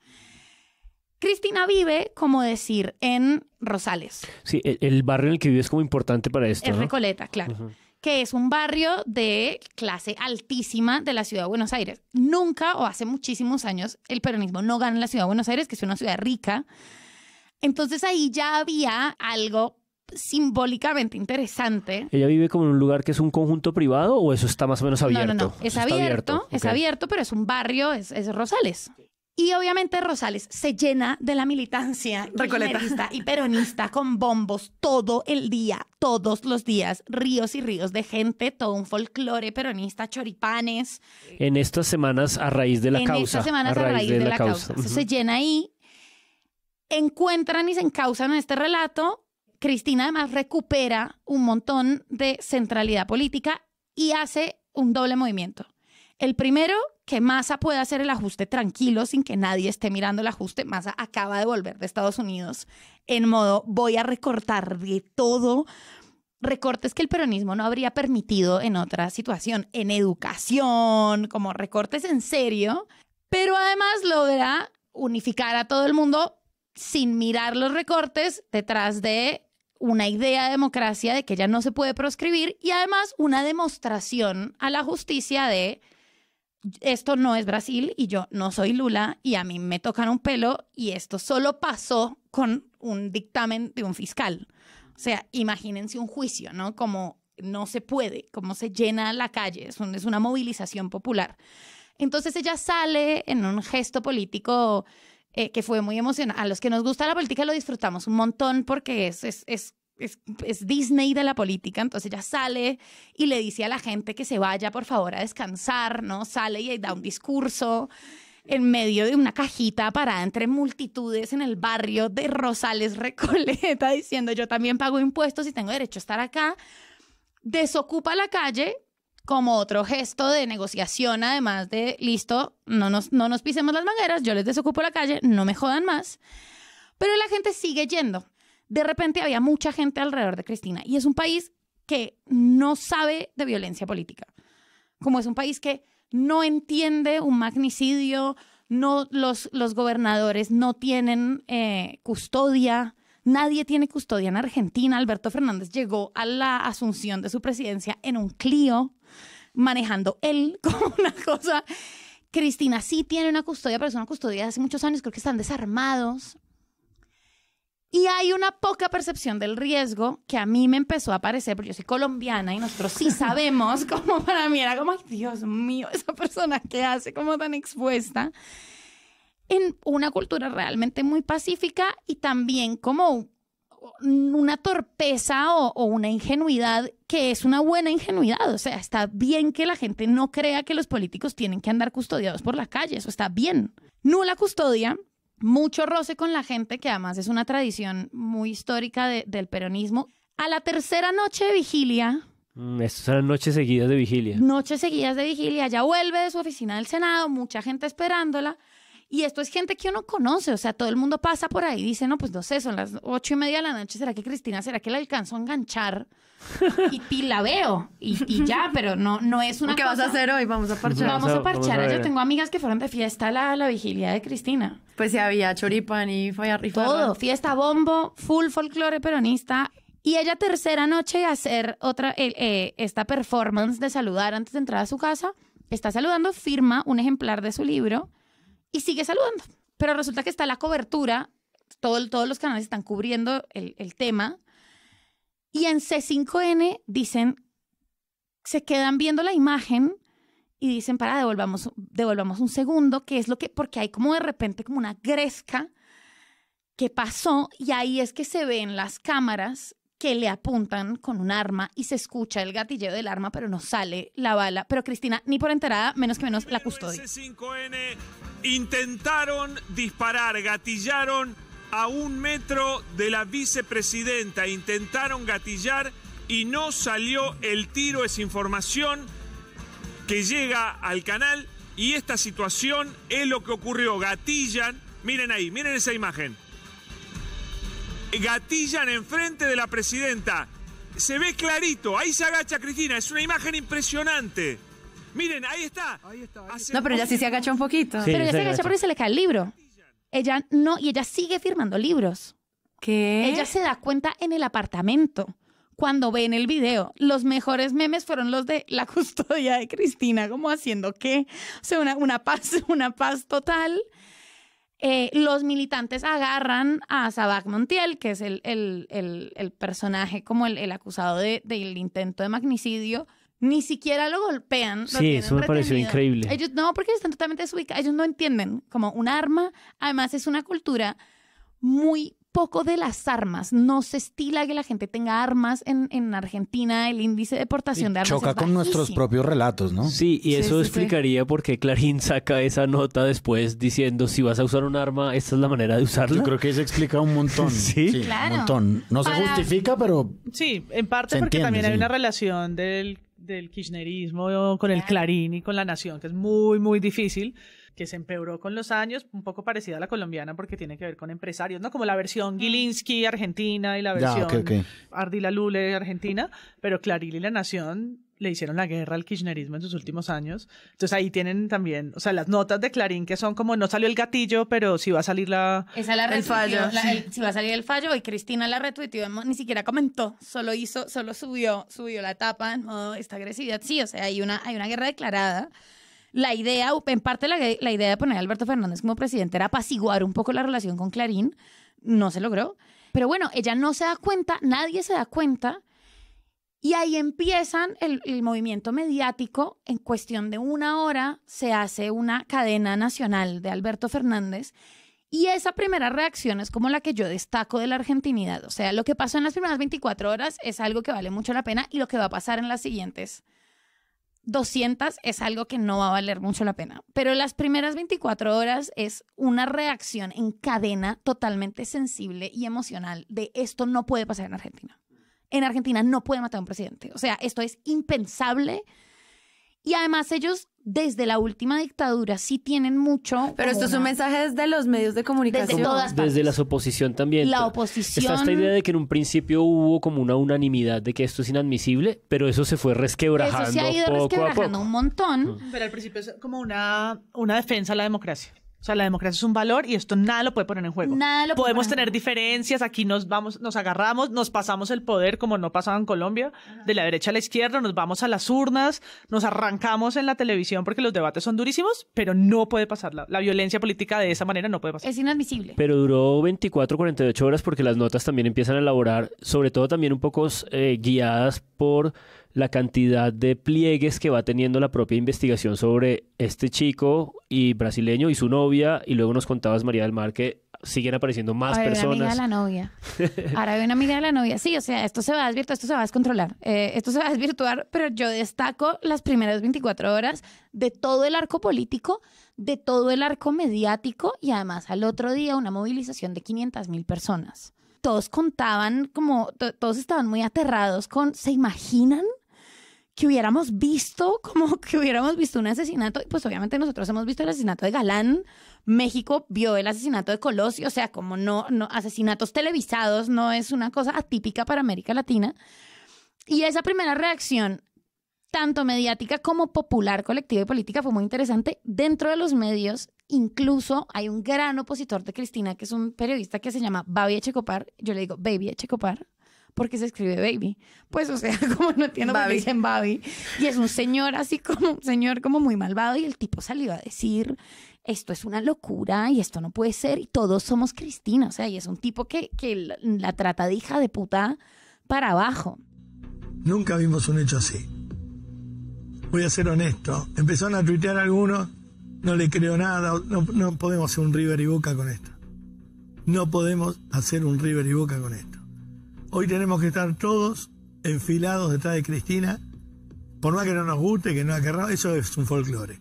Cristina vive, como decir, en Rosales. Sí, el, barrio en el que vive es como importante para esto. Es Recoleta, claro. Que es un barrio de clase altísima de la ciudad de Buenos Aires. Nunca o hace muchísimos años el peronismo no gana en la ciudad de Buenos Aires, que es una ciudad rica. Entonces ahí ya había algo simbólicamente interesante. ¿Ella vive como en un lugar que es un conjunto privado o eso está más o menos abierto? No, no, no. Es abierto, es abierto, pero es un barrio, es, es Rosales. Y obviamente Rosales se llena de la militancia peronista y peronista con bombos todo el día, todos los días, ríos y ríos de gente, todo un folclore peronista, choripanes. En estas semanas a raíz de la causa. En estas semanas a raíz, de, la, causa. Se llena ahí, encuentran y se encausan en este relato. Cristina además recupera un montón de centralidad política y hace un doble movimiento. El primero que Massa pueda hacer el ajuste tranquilo sin que nadie esté mirando el ajuste. Massa acaba de volver de Estados Unidos en modo voy a recortar de todo. Recortes que el peronismo no habría permitido en otra situación, en educación, como recortes en serio, pero además logra unificar a todo el mundo sin mirar los recortes detrás de una idea de democracia de que ya no se puede proscribir y además una demostración a la justicia de esto no es Brasil y yo no soy Lula y a mí me tocan un pelo y esto solo pasó con un dictamen de un fiscal. O sea, imagínense un juicio, ¿no? Como no se puede, como se llena la calle, es, es una movilización popular. Entonces ella sale en un gesto político eh, que fue muy emocionante. A los que nos gusta la política lo disfrutamos un montón porque es, es es, Disney de la política, entonces ella sale y le dice a la gente que se vaya por favor a descansar, ¿no? Sale y da un discurso en medio de una cajita parada entre multitudes en el barrio de Rosales Recoleta diciendo yo también pago impuestos y tengo derecho a estar acá. Desocupa la calle como otro gesto de negociación, además de, listo, no nos, no nos pisemos las mangueras, yo les desocupo la calle, no me jodan más. Pero la gente sigue yendo de repente había mucha gente alrededor de Cristina. Y es un país que no sabe de violencia política. Como es un país que no entiende un magnicidio, no, los, los gobernadores no tienen eh, custodia, nadie tiene custodia en Argentina. Alberto Fernández llegó a la asunción de su presidencia en un Clio, manejando él como una cosa. Cristina sí tiene una custodia, pero es una custodia de hace muchos años, creo que están desarmados. Y hay una poca percepción del riesgo que a mí me empezó a parecer, porque yo soy colombiana y nosotros sí sabemos, como para mí era como, Dios mío, esa persona que hace como tan expuesta, en una cultura realmente muy pacífica y también como una torpeza o, una ingenuidad que es una buena ingenuidad. O sea, está bien que la gente no crea que los políticos tienen que andar custodiados por las calles, Eso está bien. Nula custodia mucho roce con la gente, que además es una tradición muy histórica del peronismo. A la tercera noche de vigilia. Mm, estas noches seguidas de vigilia. Noches seguidas de vigilia. Ya vuelve de su oficina del Senado, mucha gente esperándola. Y esto es gente que uno conoce, o sea, todo el mundo pasa por ahí y dice, no, pues no sé, son las ocho y media de la noche, ¿será que Cristina, será que la alcanzó a enganchar? Y, la veo, y, ya, pero no, no es una ¿Qué vas a hacer hoy? Vamos a parchar. Vamos a parchar. Yo tengo amigas que fueron de fiesta la, la vigilia de Cristina. Pues sí, había choripan y falla Todo, fiesta, bombo, full folclore peronista. Y ella tercera noche hacer otra, eh, eh, esta performance de saludar antes de entrar a su casa, está saludando, firma un ejemplar de su libro y sigue saludando. Pero resulta que está la cobertura, todos los canales están cubriendo el, tema. Y en C5N dicen, se quedan viendo la imagen y dicen, para, devolvamos, devolvamos un segundo, que es lo que, porque hay como de repente como una gresca que pasó y ahí es que se ven las cámaras que le apuntan con un arma y se escucha el gatilleo del arma, pero no sale la bala. Pero Cristina, ni por enterada, menos que menos la custodia. c 5 n intentaron disparar, gatillaron a un metro de la vicepresidenta, intentaron gatillar y no salió el tiro, es información que llega al canal y esta situación es lo que ocurrió, gatillan, miren ahí, miren esa imagen gatillan enfrente de la presidenta. Se ve clarito, ahí se agacha Cristina, es una imagen impresionante. Miren, ahí está. No, pero ya sí se agacha un poquito. pero ya se, agacha porque se le cae el libro. Ella no, y ella sigue firmando libros. ¿Qué? Ella se da cuenta en el apartamento cuando ve en el video. Los mejores memes fueron los de la custodia de Cristina, como haciendo qué. O sea, una, una paz, una paz total. Eh, los militantes agarran a Sabac Montiel, que es el, personaje como el, acusado del intento de magnicidio. Ni siquiera lo golpean. sí, eso me pareció increíble. Ellos no, porque están totalmente desubicados. Ellos no entienden como un arma. Además, es una cultura muy poco de las armas. No se estila que la gente tenga armas en, Argentina. El índice de deportación de armas. Choca con nuestros propios relatos, ¿no? Sí, y eso explicaría por qué Clarín saca esa nota después diciendo si vas a usar un arma, esta es la manera de usarla. Yo creo que eso explica un montón. sí, claro. Un montón. No se justifica, pero. Sí, en parte porque también hay una relación del, del kirchnerismo con el Clarín y con la nación, que es muy, muy difícil que se empeoró con los años, un poco parecida a la colombiana porque tiene que ver con empresarios, ¿no? Como la versión mm. Gilinski argentina y la versión Ardi Ardila Lule argentina, pero Claril y la Nación le hicieron la guerra al kirchnerismo en sus últimos años. Entonces ahí tienen también, o sea, las notas de Clarín que son como no salió el gatillo, pero sí va a salir la el fallo, la, si va a salir el fallo y Cristina la retuiteó, ni siquiera comentó, solo hizo, solo subió, subió la tapa en modo esta agresividad. Sí, o sea, hay una hay una guerra declarada la idea, en parte la, idea de poner a Alberto Fernández como presidente era apaciguar un poco la relación con Clarín, no se logró. Pero bueno, ella no se da cuenta, nadie se da cuenta. Y ahí empiezan el, el, movimiento mediático. En cuestión de una hora se hace una cadena nacional de Alberto Fernández. Y esa primera reacción es como la que yo destaco de la argentinidad. O sea, lo que pasó en las primeras 24 horas es algo que vale mucho la pena y lo que va a pasar en las siguientes 200 es algo que no va a valer mucho la pena, pero las primeras 24 horas es una reacción en cadena totalmente sensible y emocional de esto no puede pasar en Argentina. En Argentina no puede matar a un presidente, o sea, esto es impensable. Y además ellos desde la última dictadura sí tienen mucho. Pero esto son es un mensaje desde los medios de comunicación. Desde todas Desde la oposición también. La oposición. Está esta idea de que en un principio hubo como una unanimidad de que esto es inadmisible, pero eso se fue resquebrajando. poco se poco resquebrajando un montón. Pero al principio es como una, una defensa a la democracia. O sea, la democracia es un valor y esto nada lo puede poner en juego. Nada lo Podemos tener diferencias, aquí nos vamos, nos agarramos, nos pasamos el poder como no pasaba en Colombia, de la derecha a la izquierda, nos vamos a las urnas, nos arrancamos en la televisión porque los debates son durísimos, pero no puede pasar. La, violencia política de esa manera no puede pasar. Es inadmisible. Pero duró 24, 48 horas porque las notas también empiezan a elaborar, sobre todo también un poco eh, guiadas por la cantidad de pliegues que va teniendo la propia investigación sobre este chico y brasileño y su novia, y luego nos contabas, María del Mar, que siguen apareciendo más personas. Ahora una la novia. Ahora hay una amiga de la novia. Sí, o sea, esto se va a desvirtuar, esto se va a descontrolar, eh, esto se va a desvirtuar, pero yo destaco las primeras 24 horas de todo el arco político, de todo el arco mediático y además al otro día una movilización de 500 mil personas. Todos contaban como, todos estaban muy aterrados con, ¿se imaginan que hubiéramos visto, como que hubiéramos visto un asesinato, pues obviamente nosotros hemos visto el asesinato de Galán, México vio el asesinato de Colosio, o sea, como no, no asesinatos televisados no es una cosa atípica para América Latina. Y esa primera reacción, tanto mediática como popular, colectiva y política, fue muy interesante. Dentro de los medios, incluso hay un gran opositor de Cristina, que es un periodista que se llama Baby Echecopar, yo le digo Baby Echecopar, porque se escribe baby. Pues, o sea, como no entiendo por dicen baby. Y es un señor así como, un señor como muy malvado y el tipo salió a decir, esto es una locura y esto no puede ser y todos somos Cristina. O sea, y es un tipo que, la trata de hija de puta para abajo. Nunca vimos un hecho así. Voy a ser honesto. Empezaron a tuitear algunos, no le creo nada, no, no podemos hacer un River y Boca con esto. No podemos hacer un River y Boca con esto. Hoy tenemos que estar todos enfilados detrás de Cristina, por más que no nos guste, que no la eso es un folclore.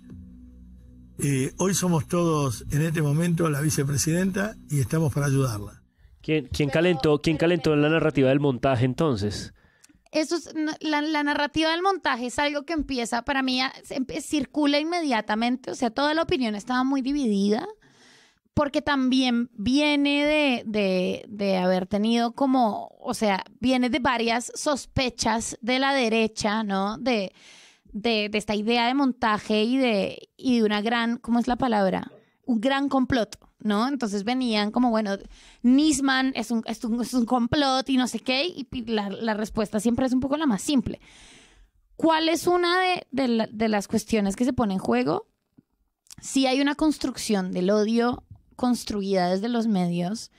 Eh, hoy somos todos en este momento la vicepresidenta y estamos para ayudarla. ¿Quién, calentó, quién calentó en la narrativa del montaje entonces? Eso es, la, la, narrativa del montaje es algo que empieza, para mí, circula inmediatamente, o sea, toda la opinión estaba muy dividida porque también viene de, haber tenido como, o sea, viene de varias sospechas de la derecha, ¿no? De, esta idea de montaje y de, y de una gran, ¿cómo es la palabra? Un gran complot. ¿no? Entonces venían como, bueno, Nisman es un, complot y no sé qué, y la, respuesta siempre es un poco la más simple. ¿Cuál es una de, las cuestiones que se pone en juego? Si hay una construcción del odio construida desde los medios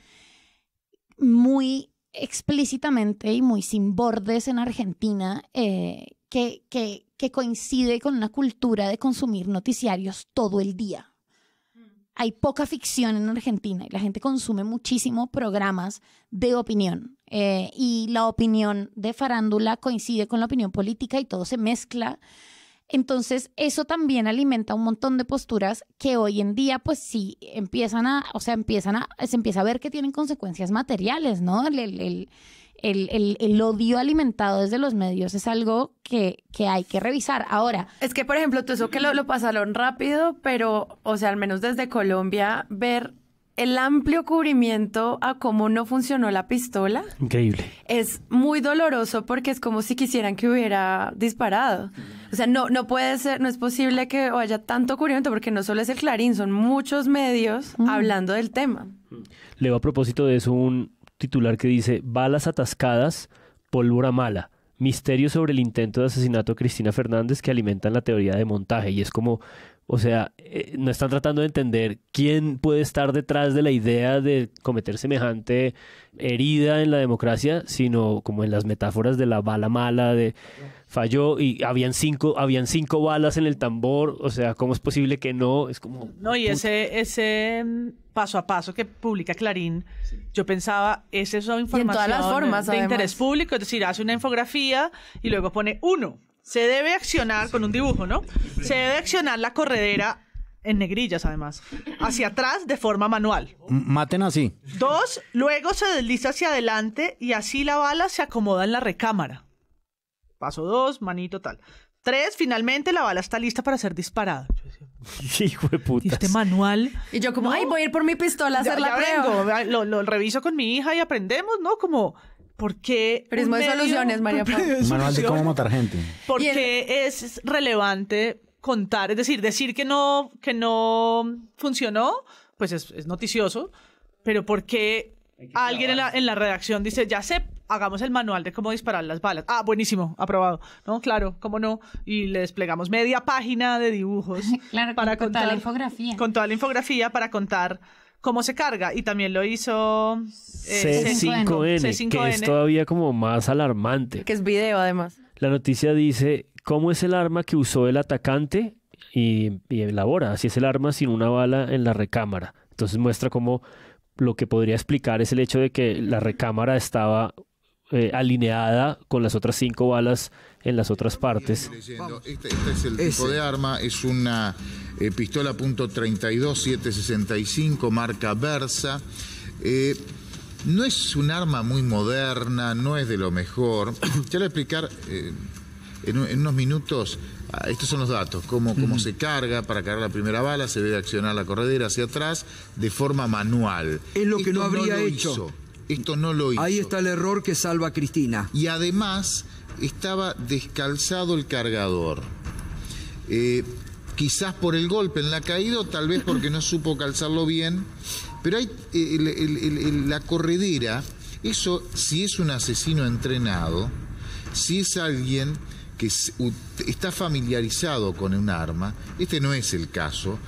muy explícitamente y muy sin bordes en Argentina, eh, que, que, coincide con una cultura de consumir noticiarios todo el día mm. hay poca ficción en Argentina y la gente consume muchísimo programas de opinión. Eh, y la opinión de farándula coincide con la opinión política y todo se mezcla entonces, eso también alimenta un montón de posturas que hoy en día, pues sí, empiezan a, o sea, empiezan a, se empieza a ver que tienen consecuencias materiales, ¿no? El, odio alimentado desde los medios es algo que, hay que revisar. Ahora. Es que, por ejemplo, tú eso que lo, lo pasaron rápido, pero, o sea, al menos desde Colombia, ver el amplio cubrimiento a cómo no funcionó la pistola. Increíble. Es muy doloroso porque es como si quisieran que hubiera disparado. O sea, no, no puede ser, no es posible que haya tanto cubrimiento porque no solo es el Clarín, son muchos medios mm. hablando del tema. Leo a propósito de eso un titular que dice, balas atascadas, pólvora mala. Misterio sobre el intento de asesinato de Cristina Fernández que alimentan la teoría de montaje. Y es como, o sea, eh, no están tratando de entender quién puede estar detrás de la idea de cometer semejante herida en la democracia, sino como en las metáforas de la bala mala, de falló y habían cinco, habían cinco balas en el tambor, o sea, ¿cómo es posible que no? Es como... No, y ese, ese mm, paso a paso que publica Clarín, yo pensaba, es son información de interés público, es decir, hace una infografía y luego pone uno se debe accionar con un dibujo, ¿no? Se debe accionar la corredera en negrillas además, hacia atrás de forma manual. Maten así. Dos, luego se desliza hacia adelante y así la bala se acomoda en la recámara. Paso dos, manito tal. Tres, finalmente la bala está lista para ser disparada. Hijo de puta. Este manual. Y yo como, ay, voy a ir por mi pistola a hacer la lo, lo reviso con mi hija y aprendemos, ¿no? Como ¿Por qué? soluciones, María Manual de cómo matar gente. ¿Por es relevante contar? Es decir, decir que no, que no funcionó, pues es, noticioso, pero ¿por qué alguien en la, en la, redacción dice, ya sé, hagamos el manual de cómo disparar las balas? Ah, buenísimo, aprobado. No, claro, cómo no. Y le desplegamos media página de dibujos. claro, para con, contar, toda la infografía. Con toda la infografía para contar cómo se carga. Y también lo hizo eh, C5N, que es todavía como más alarmante. Que es video además. La noticia dice cómo es el arma que usó el atacante y, y elabora Así es el arma sin una bala en la recámara. Entonces muestra cómo lo que podría explicar es el hecho de que la recámara estaba eh, alineada con las otras cinco balas en las otras partes. Este, este, es el tipo de arma, es una eh, pistola .32 765 marca Versa. Eh, no es un arma muy moderna, no es de lo mejor. Te voy a explicar en, unos minutos, ah, estos son los datos, cómo, cómo se carga para cargar la primera bala, se debe accionar la corredera hacia atrás de forma manual. Es lo que no habría hecho. Esto no lo hizo. Ahí está el error que salva a Cristina. Y además estaba descalzado el cargador. Eh, quizás por el golpe en la caída tal vez porque no supo calzarlo bien. Pero hay eh, la corredera, eso si es un asesino entrenado, si es alguien que está familiarizado con un arma, este no es el caso,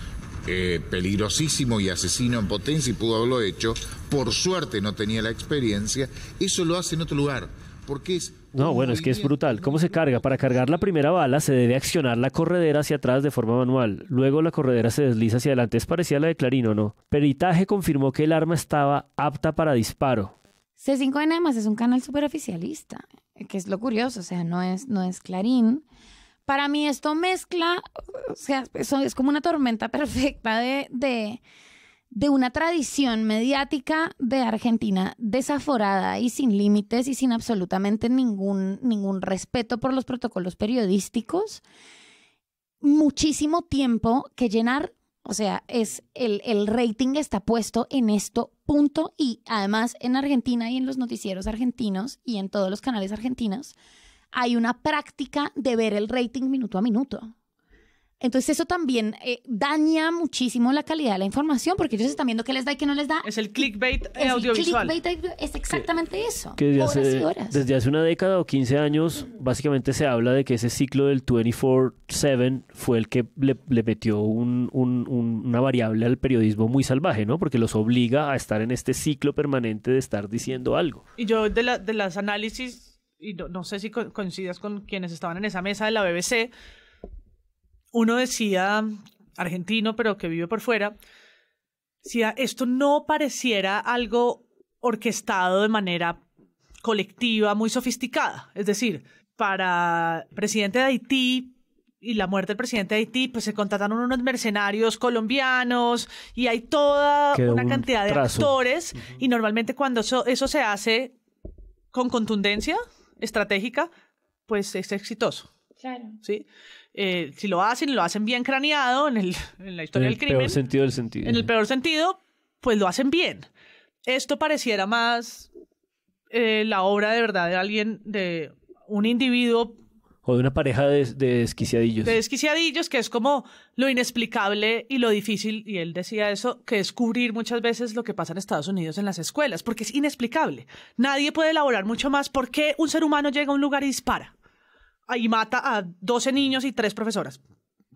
eh, peligrosísimo y asesino en potencia y pudo haberlo hecho, por suerte no tenía la experiencia, eso lo hace en otro lugar, porque es no, bueno, es que es brutal. ¿Cómo se carga? Para cargar la primera bala se debe accionar la corredera hacia atrás de forma manual. Luego la corredera se desliza hacia adelante. Es parecida a la de Clarín, ¿o ¿no? Peritaje confirmó que el arma estaba apta para disparo. C5N además es un canal superoficialista, que es lo curioso, o sea, no es, no es Clarín, para mí esto mezcla, o sea, es como una tormenta perfecta de, una tradición mediática de Argentina desaforada y sin límites y sin absolutamente ningún, ningún respeto por los protocolos periodísticos. Muchísimo tiempo que llenar o sea, es el, el, rating está puesto en esto, punto. Y además en Argentina y en los noticieros argentinos y en todos los canales argentinos, hay una práctica de ver el rating minuto a minuto. Entonces eso también eh, daña muchísimo la calidad de la información porque ellos están viendo qué les da y qué no les da. Es el clickbait es audiovisual. clickbait es exactamente eso. desde, horas hace, y horas. desde hace una década o 15 años básicamente se habla de que ese ciclo del 24/7 fue el que le, metió una variable al periodismo muy salvaje, ¿no? Porque los obliga a estar en este ciclo permanente de estar diciendo algo. Y yo de, de las análisis y no, sé si coincidas con quienes estaban en esa mesa de la BBC, uno decía, argentino, pero que vive por fuera, si esto no pareciera algo orquestado de manera colectiva, muy sofisticada. Es decir, para presidente de Haití y la muerte del presidente de Haití, pues se contrataron unos mercenarios colombianos y hay toda una cantidad de actores y normalmente cuando eso se hace con contundencia, estratégica, pues es exitoso. Claro. ¿sí? Eh, si lo hacen, lo hacen bien craneado en, el, en la historia del crimen. En el peor sentido del sentido. En el peor sentido, pues lo hacen bien. Esto pareciera más eh, la obra de verdad de alguien, de un individuo o de una pareja de, de desquiciadillos. De desquiciadillos, que es como lo inexplicable y lo difícil, y él decía eso, que es cubrir muchas veces lo que pasa en Estados Unidos en las escuelas, porque es inexplicable. Nadie puede elaborar mucho más por qué un ser humano llega a un lugar y dispara y mata a 12 niños y tres profesoras.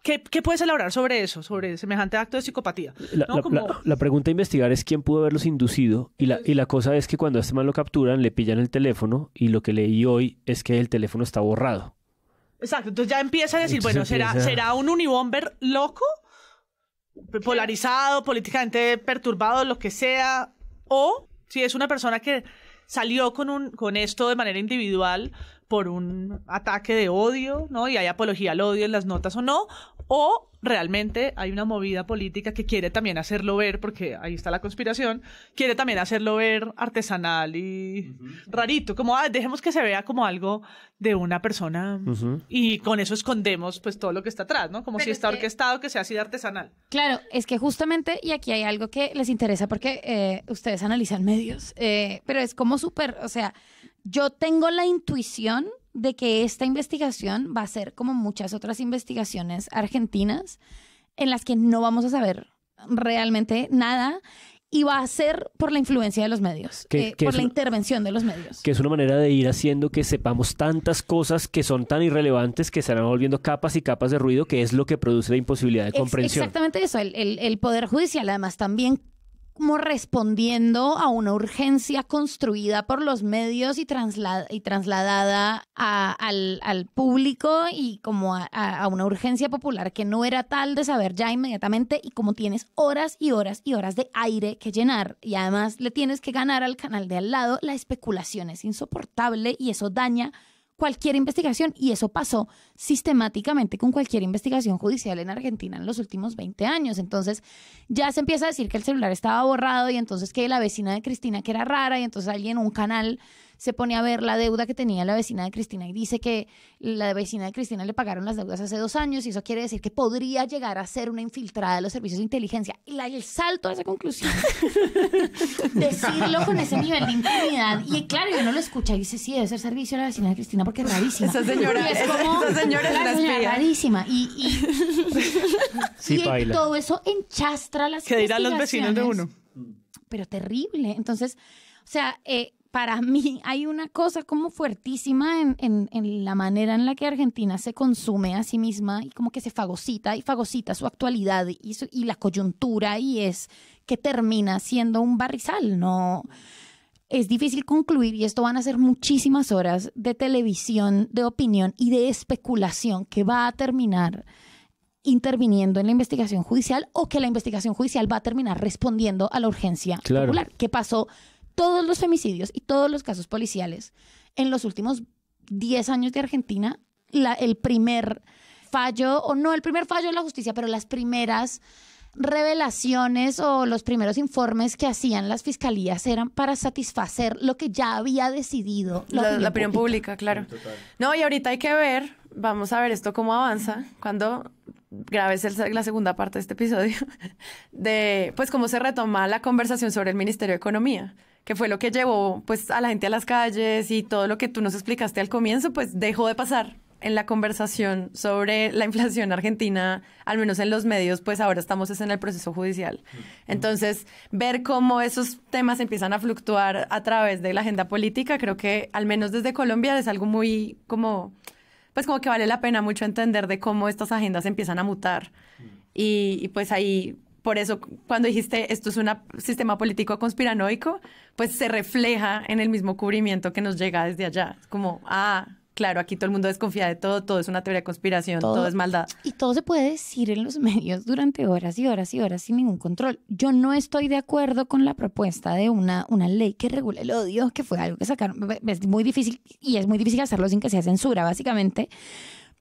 ¿Qué, puedes elaborar sobre eso, sobre semejante acto de psicopatía? La, pregunta a investigar es quién pudo haberlos inducido y la, y la cosa es que cuando a este man lo capturan, le pillan el teléfono y lo que leí hoy es que el teléfono está borrado. Exacto, entonces ya empieza a decir, bueno, ¿será, ¿será un unibomber loco? Polarizado, políticamente perturbado, lo que sea. O si es una persona que salió con, un, con esto de manera individual por un ataque de odio, ¿no? Y hay apología al odio en las notas o no, o realmente hay una movida política que quiere también hacerlo ver, porque ahí está la conspiración, quiere también hacerlo ver artesanal y rarito, como ah, dejemos que se vea como algo de una persona y con eso escondemos pues todo lo que está atrás, ¿no? Como si está orquestado que sea así de artesanal. Claro, es que justamente, y aquí hay algo que les interesa porque eh, ustedes analizan medios, eh, pero es como súper, o sea, yo tengo la intuición de que esta investigación va a ser como muchas otras investigaciones argentinas en las que no vamos a saber realmente nada y va a ser por la influencia de los medios, eh, por la intervención de los medios. Que es una manera de ir haciendo que sepamos tantas cosas que son tan irrelevantes que se van volviendo capas y capas de ruido, que es lo que produce la imposibilidad de comprensión. Exactamente eso, el, el Poder Judicial además también como respondiendo a una urgencia construida por los medios y, trasladada al, público y como a, a, una urgencia popular que no era tal de saber ya inmediatamente y como tienes horas y horas y horas de aire que llenar y además le tienes que ganar al canal de al lado, la especulación es insoportable y eso daña cualquier investigación, y eso pasó sistemáticamente con cualquier investigación judicial en Argentina en los últimos 20 años. Entonces ya se empieza a decir que el celular estaba borrado y entonces que la vecina de Cristina que era rara y entonces alguien, un canal se pone a ver la deuda que tenía la vecina de Cristina y dice que la vecina de Cristina le pagaron las deudas hace dos años y eso quiere decir que podría llegar a ser una infiltrada de los servicios de inteligencia. Y el salto a esa conclusión, decirlo con ese nivel de intimidad. Y claro, yo no lo escucha y dice, sí, debe ser servicio a la vecina de Cristina porque es rarísima. Esa señora, es, como, esa señora es rarísima. Y, todo eso enchastra las Que dirán los vecinos de uno? Pero terrible. Entonces, o sea, eh, para mí hay una cosa como fuertísima en, la manera en la que Argentina se consume a sí misma y como que se fagocita y fagocita su actualidad y, la coyuntura y es que termina siendo un barrizal, ¿no? Es difícil concluir y esto van a ser muchísimas horas de televisión, de opinión y de especulación que va a terminar interviniendo en la investigación judicial o que la investigación judicial va a terminar respondiendo a la urgencia popular. ¿Qué pasó? todos los femicidios y todos los casos policiales en los últimos 10 años de Argentina, el primer fallo, o no el primer fallo de la justicia, pero las primeras revelaciones o los primeros informes que hacían las fiscalías eran para satisfacer lo que ya había decidido la, opinión, pública, claro. No, y ahorita hay que ver, vamos a ver esto cómo avanza, cuando grabes la segunda parte de este episodio, de pues cómo se retoma la conversación sobre el Ministerio de Economía que fue lo que llevó pues a la gente a las calles y todo lo que tú nos explicaste al comienzo, pues dejó de pasar en la conversación sobre la inflación argentina, al menos en los medios, pues ahora estamos en el proceso judicial. Mm. Entonces, ver cómo esos temas empiezan a fluctuar a través de la agenda política, creo que al menos desde Colombia es algo muy como, pues como que vale la pena mucho entender de cómo estas agendas empiezan a mutar. Mm. Y, y pues ahí por eso cuando dijiste esto es un sistema político conspiranoico, pues se refleja en el mismo cubrimiento que nos llega desde allá. Es como, ah, claro, aquí todo el mundo desconfía de todo, todo es una teoría de conspiración, todo, es maldad. Y todo se puede decir en los medios durante horas y horas y horas sin ningún control. Yo no estoy de acuerdo con la propuesta de una, una ley que regule el odio, que fue algo que sacaron. Es muy difícil y es muy difícil hacerlo sin que sea censura, básicamente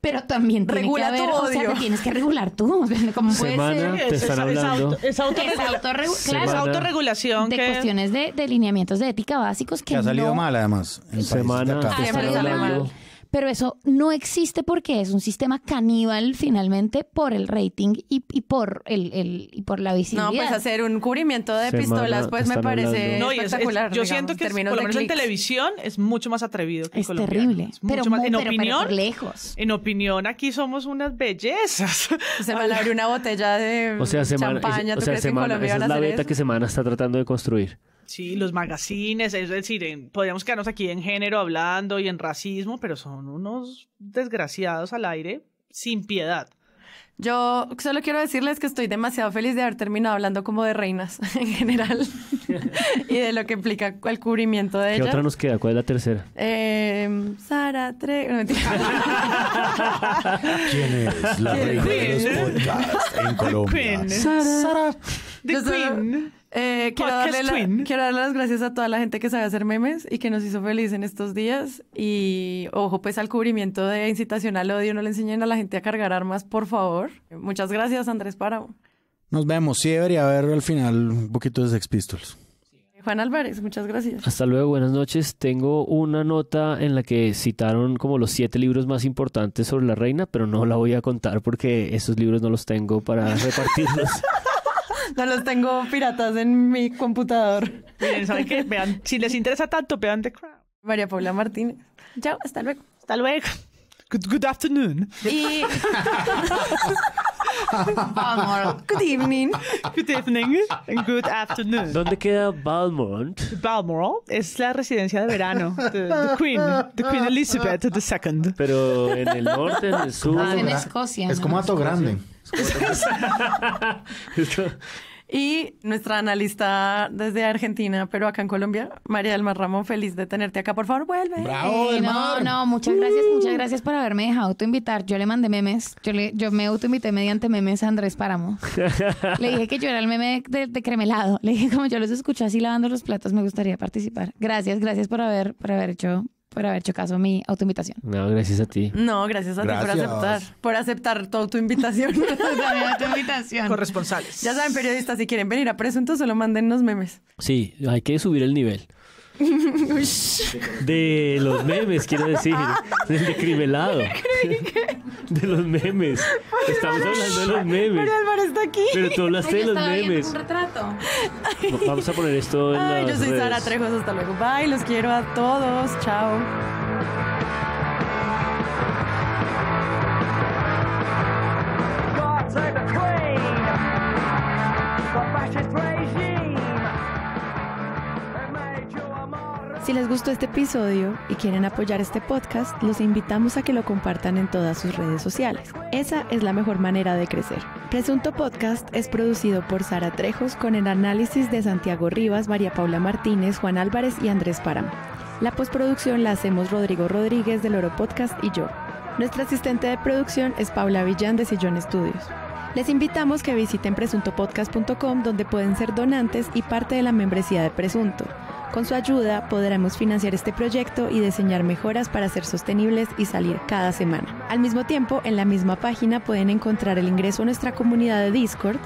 pero también tiene regula O sea, te tienes que regular tú. Como Semana puede ser? Te es, Es, auto, es, autorregulación. Claro, es autorregulación. De cuestiones de, de, lineamientos de ética básicos que. ha salido mal, además. En Semana. Te hablando. Mal. Pero eso no existe porque es un sistema caníbal finalmente por el rating y, y por el, el, y por la visibilidad. No, pues hacer un cubrimiento de pistolas pues me parece espectacular. No, yo siento que es, por lo menos en televisión es mucho más atrevido que Es terrible. Es mucho pero, más, en opinión, lejos. En opinión aquí somos unas bellezas. Se van a abrir una botella de o sea, semana, champaña. Es, o sea, semana, esa es la beta que Semana está tratando de construir. Sí, los magazines, es decir, podríamos quedarnos aquí en género hablando y en racismo, pero son unos desgraciados al aire sin piedad. Yo solo quiero decirles que estoy demasiado feliz de haber terminado hablando como de reinas en general y de lo que implica el cubrimiento de ¿Qué otra nos queda? ¿Cuál es la tercera? Em, Sara Tre... ¿Quién es la reina de los en Colombia? Sara. Queen. Eh, quiero, darle las gracias a toda la gente que sabe hacer memes y que nos hizo feliz en estos días. Y ojo, pues al cubrimiento de incitación al odio, no le enseñen a la gente a cargar armas, por favor. Muchas gracias, Andrés Páramo. Nos vemos, sí, debería ver al final un poquito de Sex Pistols. Juan Álvarez, muchas gracias. Hasta luego, buenas noches. Tengo una nota en la que citaron como los siete libros más importantes sobre la reina, pero no la voy a contar porque esos libros no los tengo para repartirlos no los tengo piratas en mi computador. Miren, ¿saben qué? Vean, si les interesa tanto, vean The Crown. María Paula Martínez. Chao, hasta luego. Hasta luego. Good, afternoon. Y... Balmoral. Good evening. Good evening good afternoon. ¿Dónde queda Balmoral? Balmoral es la residencia de verano. de the Queen. The Queen Elizabeth II. Pero en el norte, en el sur. Ah, en Escocia. Es como Hato Grande y nuestra analista desde Argentina, pero acá en Colombia, María del Mar Ramón, feliz de tenerte acá. Por favor, vuelve. Bravo, No, no, muchas gracias, muchas uh. gracias por haberme dejado invitar. Yo le mandé memes, yo, le, yo me autoinvité mediante memes a Andrés Páramo. le dije que yo era el meme de, cremelado. Le dije, como yo los escucho así lavando los platos, me gustaría participar. Gracias, gracias por haber, por haber hecho por haber hecho caso a mi autoinvitación. No, gracias a ti. No, gracias a ti por aceptar. Por aceptar toda tu autoinvitación. invitación Corresponsales. Ya saben, periodistas, si quieren venir a presunto, solo manden los memes. Sí, hay que subir el nivel. de los memes, quiero decir. Ah. Del crivelado. De los memes. Estamos hablando de los memes. Pero tú hablaste de los memes. Un retrato. Vamos a poner esto en Ay, Yo soy Sara Trejos. Hasta luego. Bye. Los quiero a todos. Chao. Si les gustó este episodio y quieren apoyar este podcast, los invitamos a que lo compartan en todas sus redes sociales. Esa es la mejor manera de crecer. Presunto Podcast es producido por Sara Trejos con el análisis de Santiago Rivas, María Paula Martínez, Juan Álvarez y Andrés param La postproducción la hacemos Rodrigo Rodríguez del Oro Podcast y yo. Nuestra asistente de producción es Paula Villán de Sillón Estudios. Les invitamos que visiten presuntopodcast.com donde pueden ser donantes y parte de la membresía de Presunto. Con su ayuda podremos financiar este proyecto y diseñar mejoras para ser sostenibles y salir cada semana. Al mismo tiempo, en la misma página pueden encontrar el ingreso a nuestra comunidad de Discord,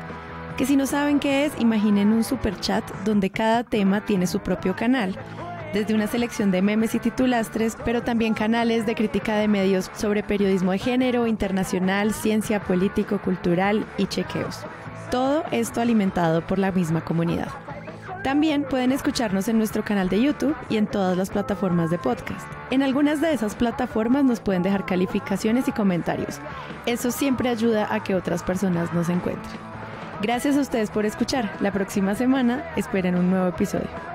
que si no saben qué es, imaginen un super chat donde cada tema tiene su propio canal desde una selección de memes y titulastres, pero también canales de crítica de medios sobre periodismo de género, internacional, ciencia, político, cultural y chequeos. Todo esto alimentado por la misma comunidad. También pueden escucharnos en nuestro canal de YouTube y en todas las plataformas de podcast. En algunas de esas plataformas nos pueden dejar calificaciones y comentarios. Eso siempre ayuda a que otras personas nos encuentren. Gracias a ustedes por escuchar. La próxima semana esperen un nuevo episodio.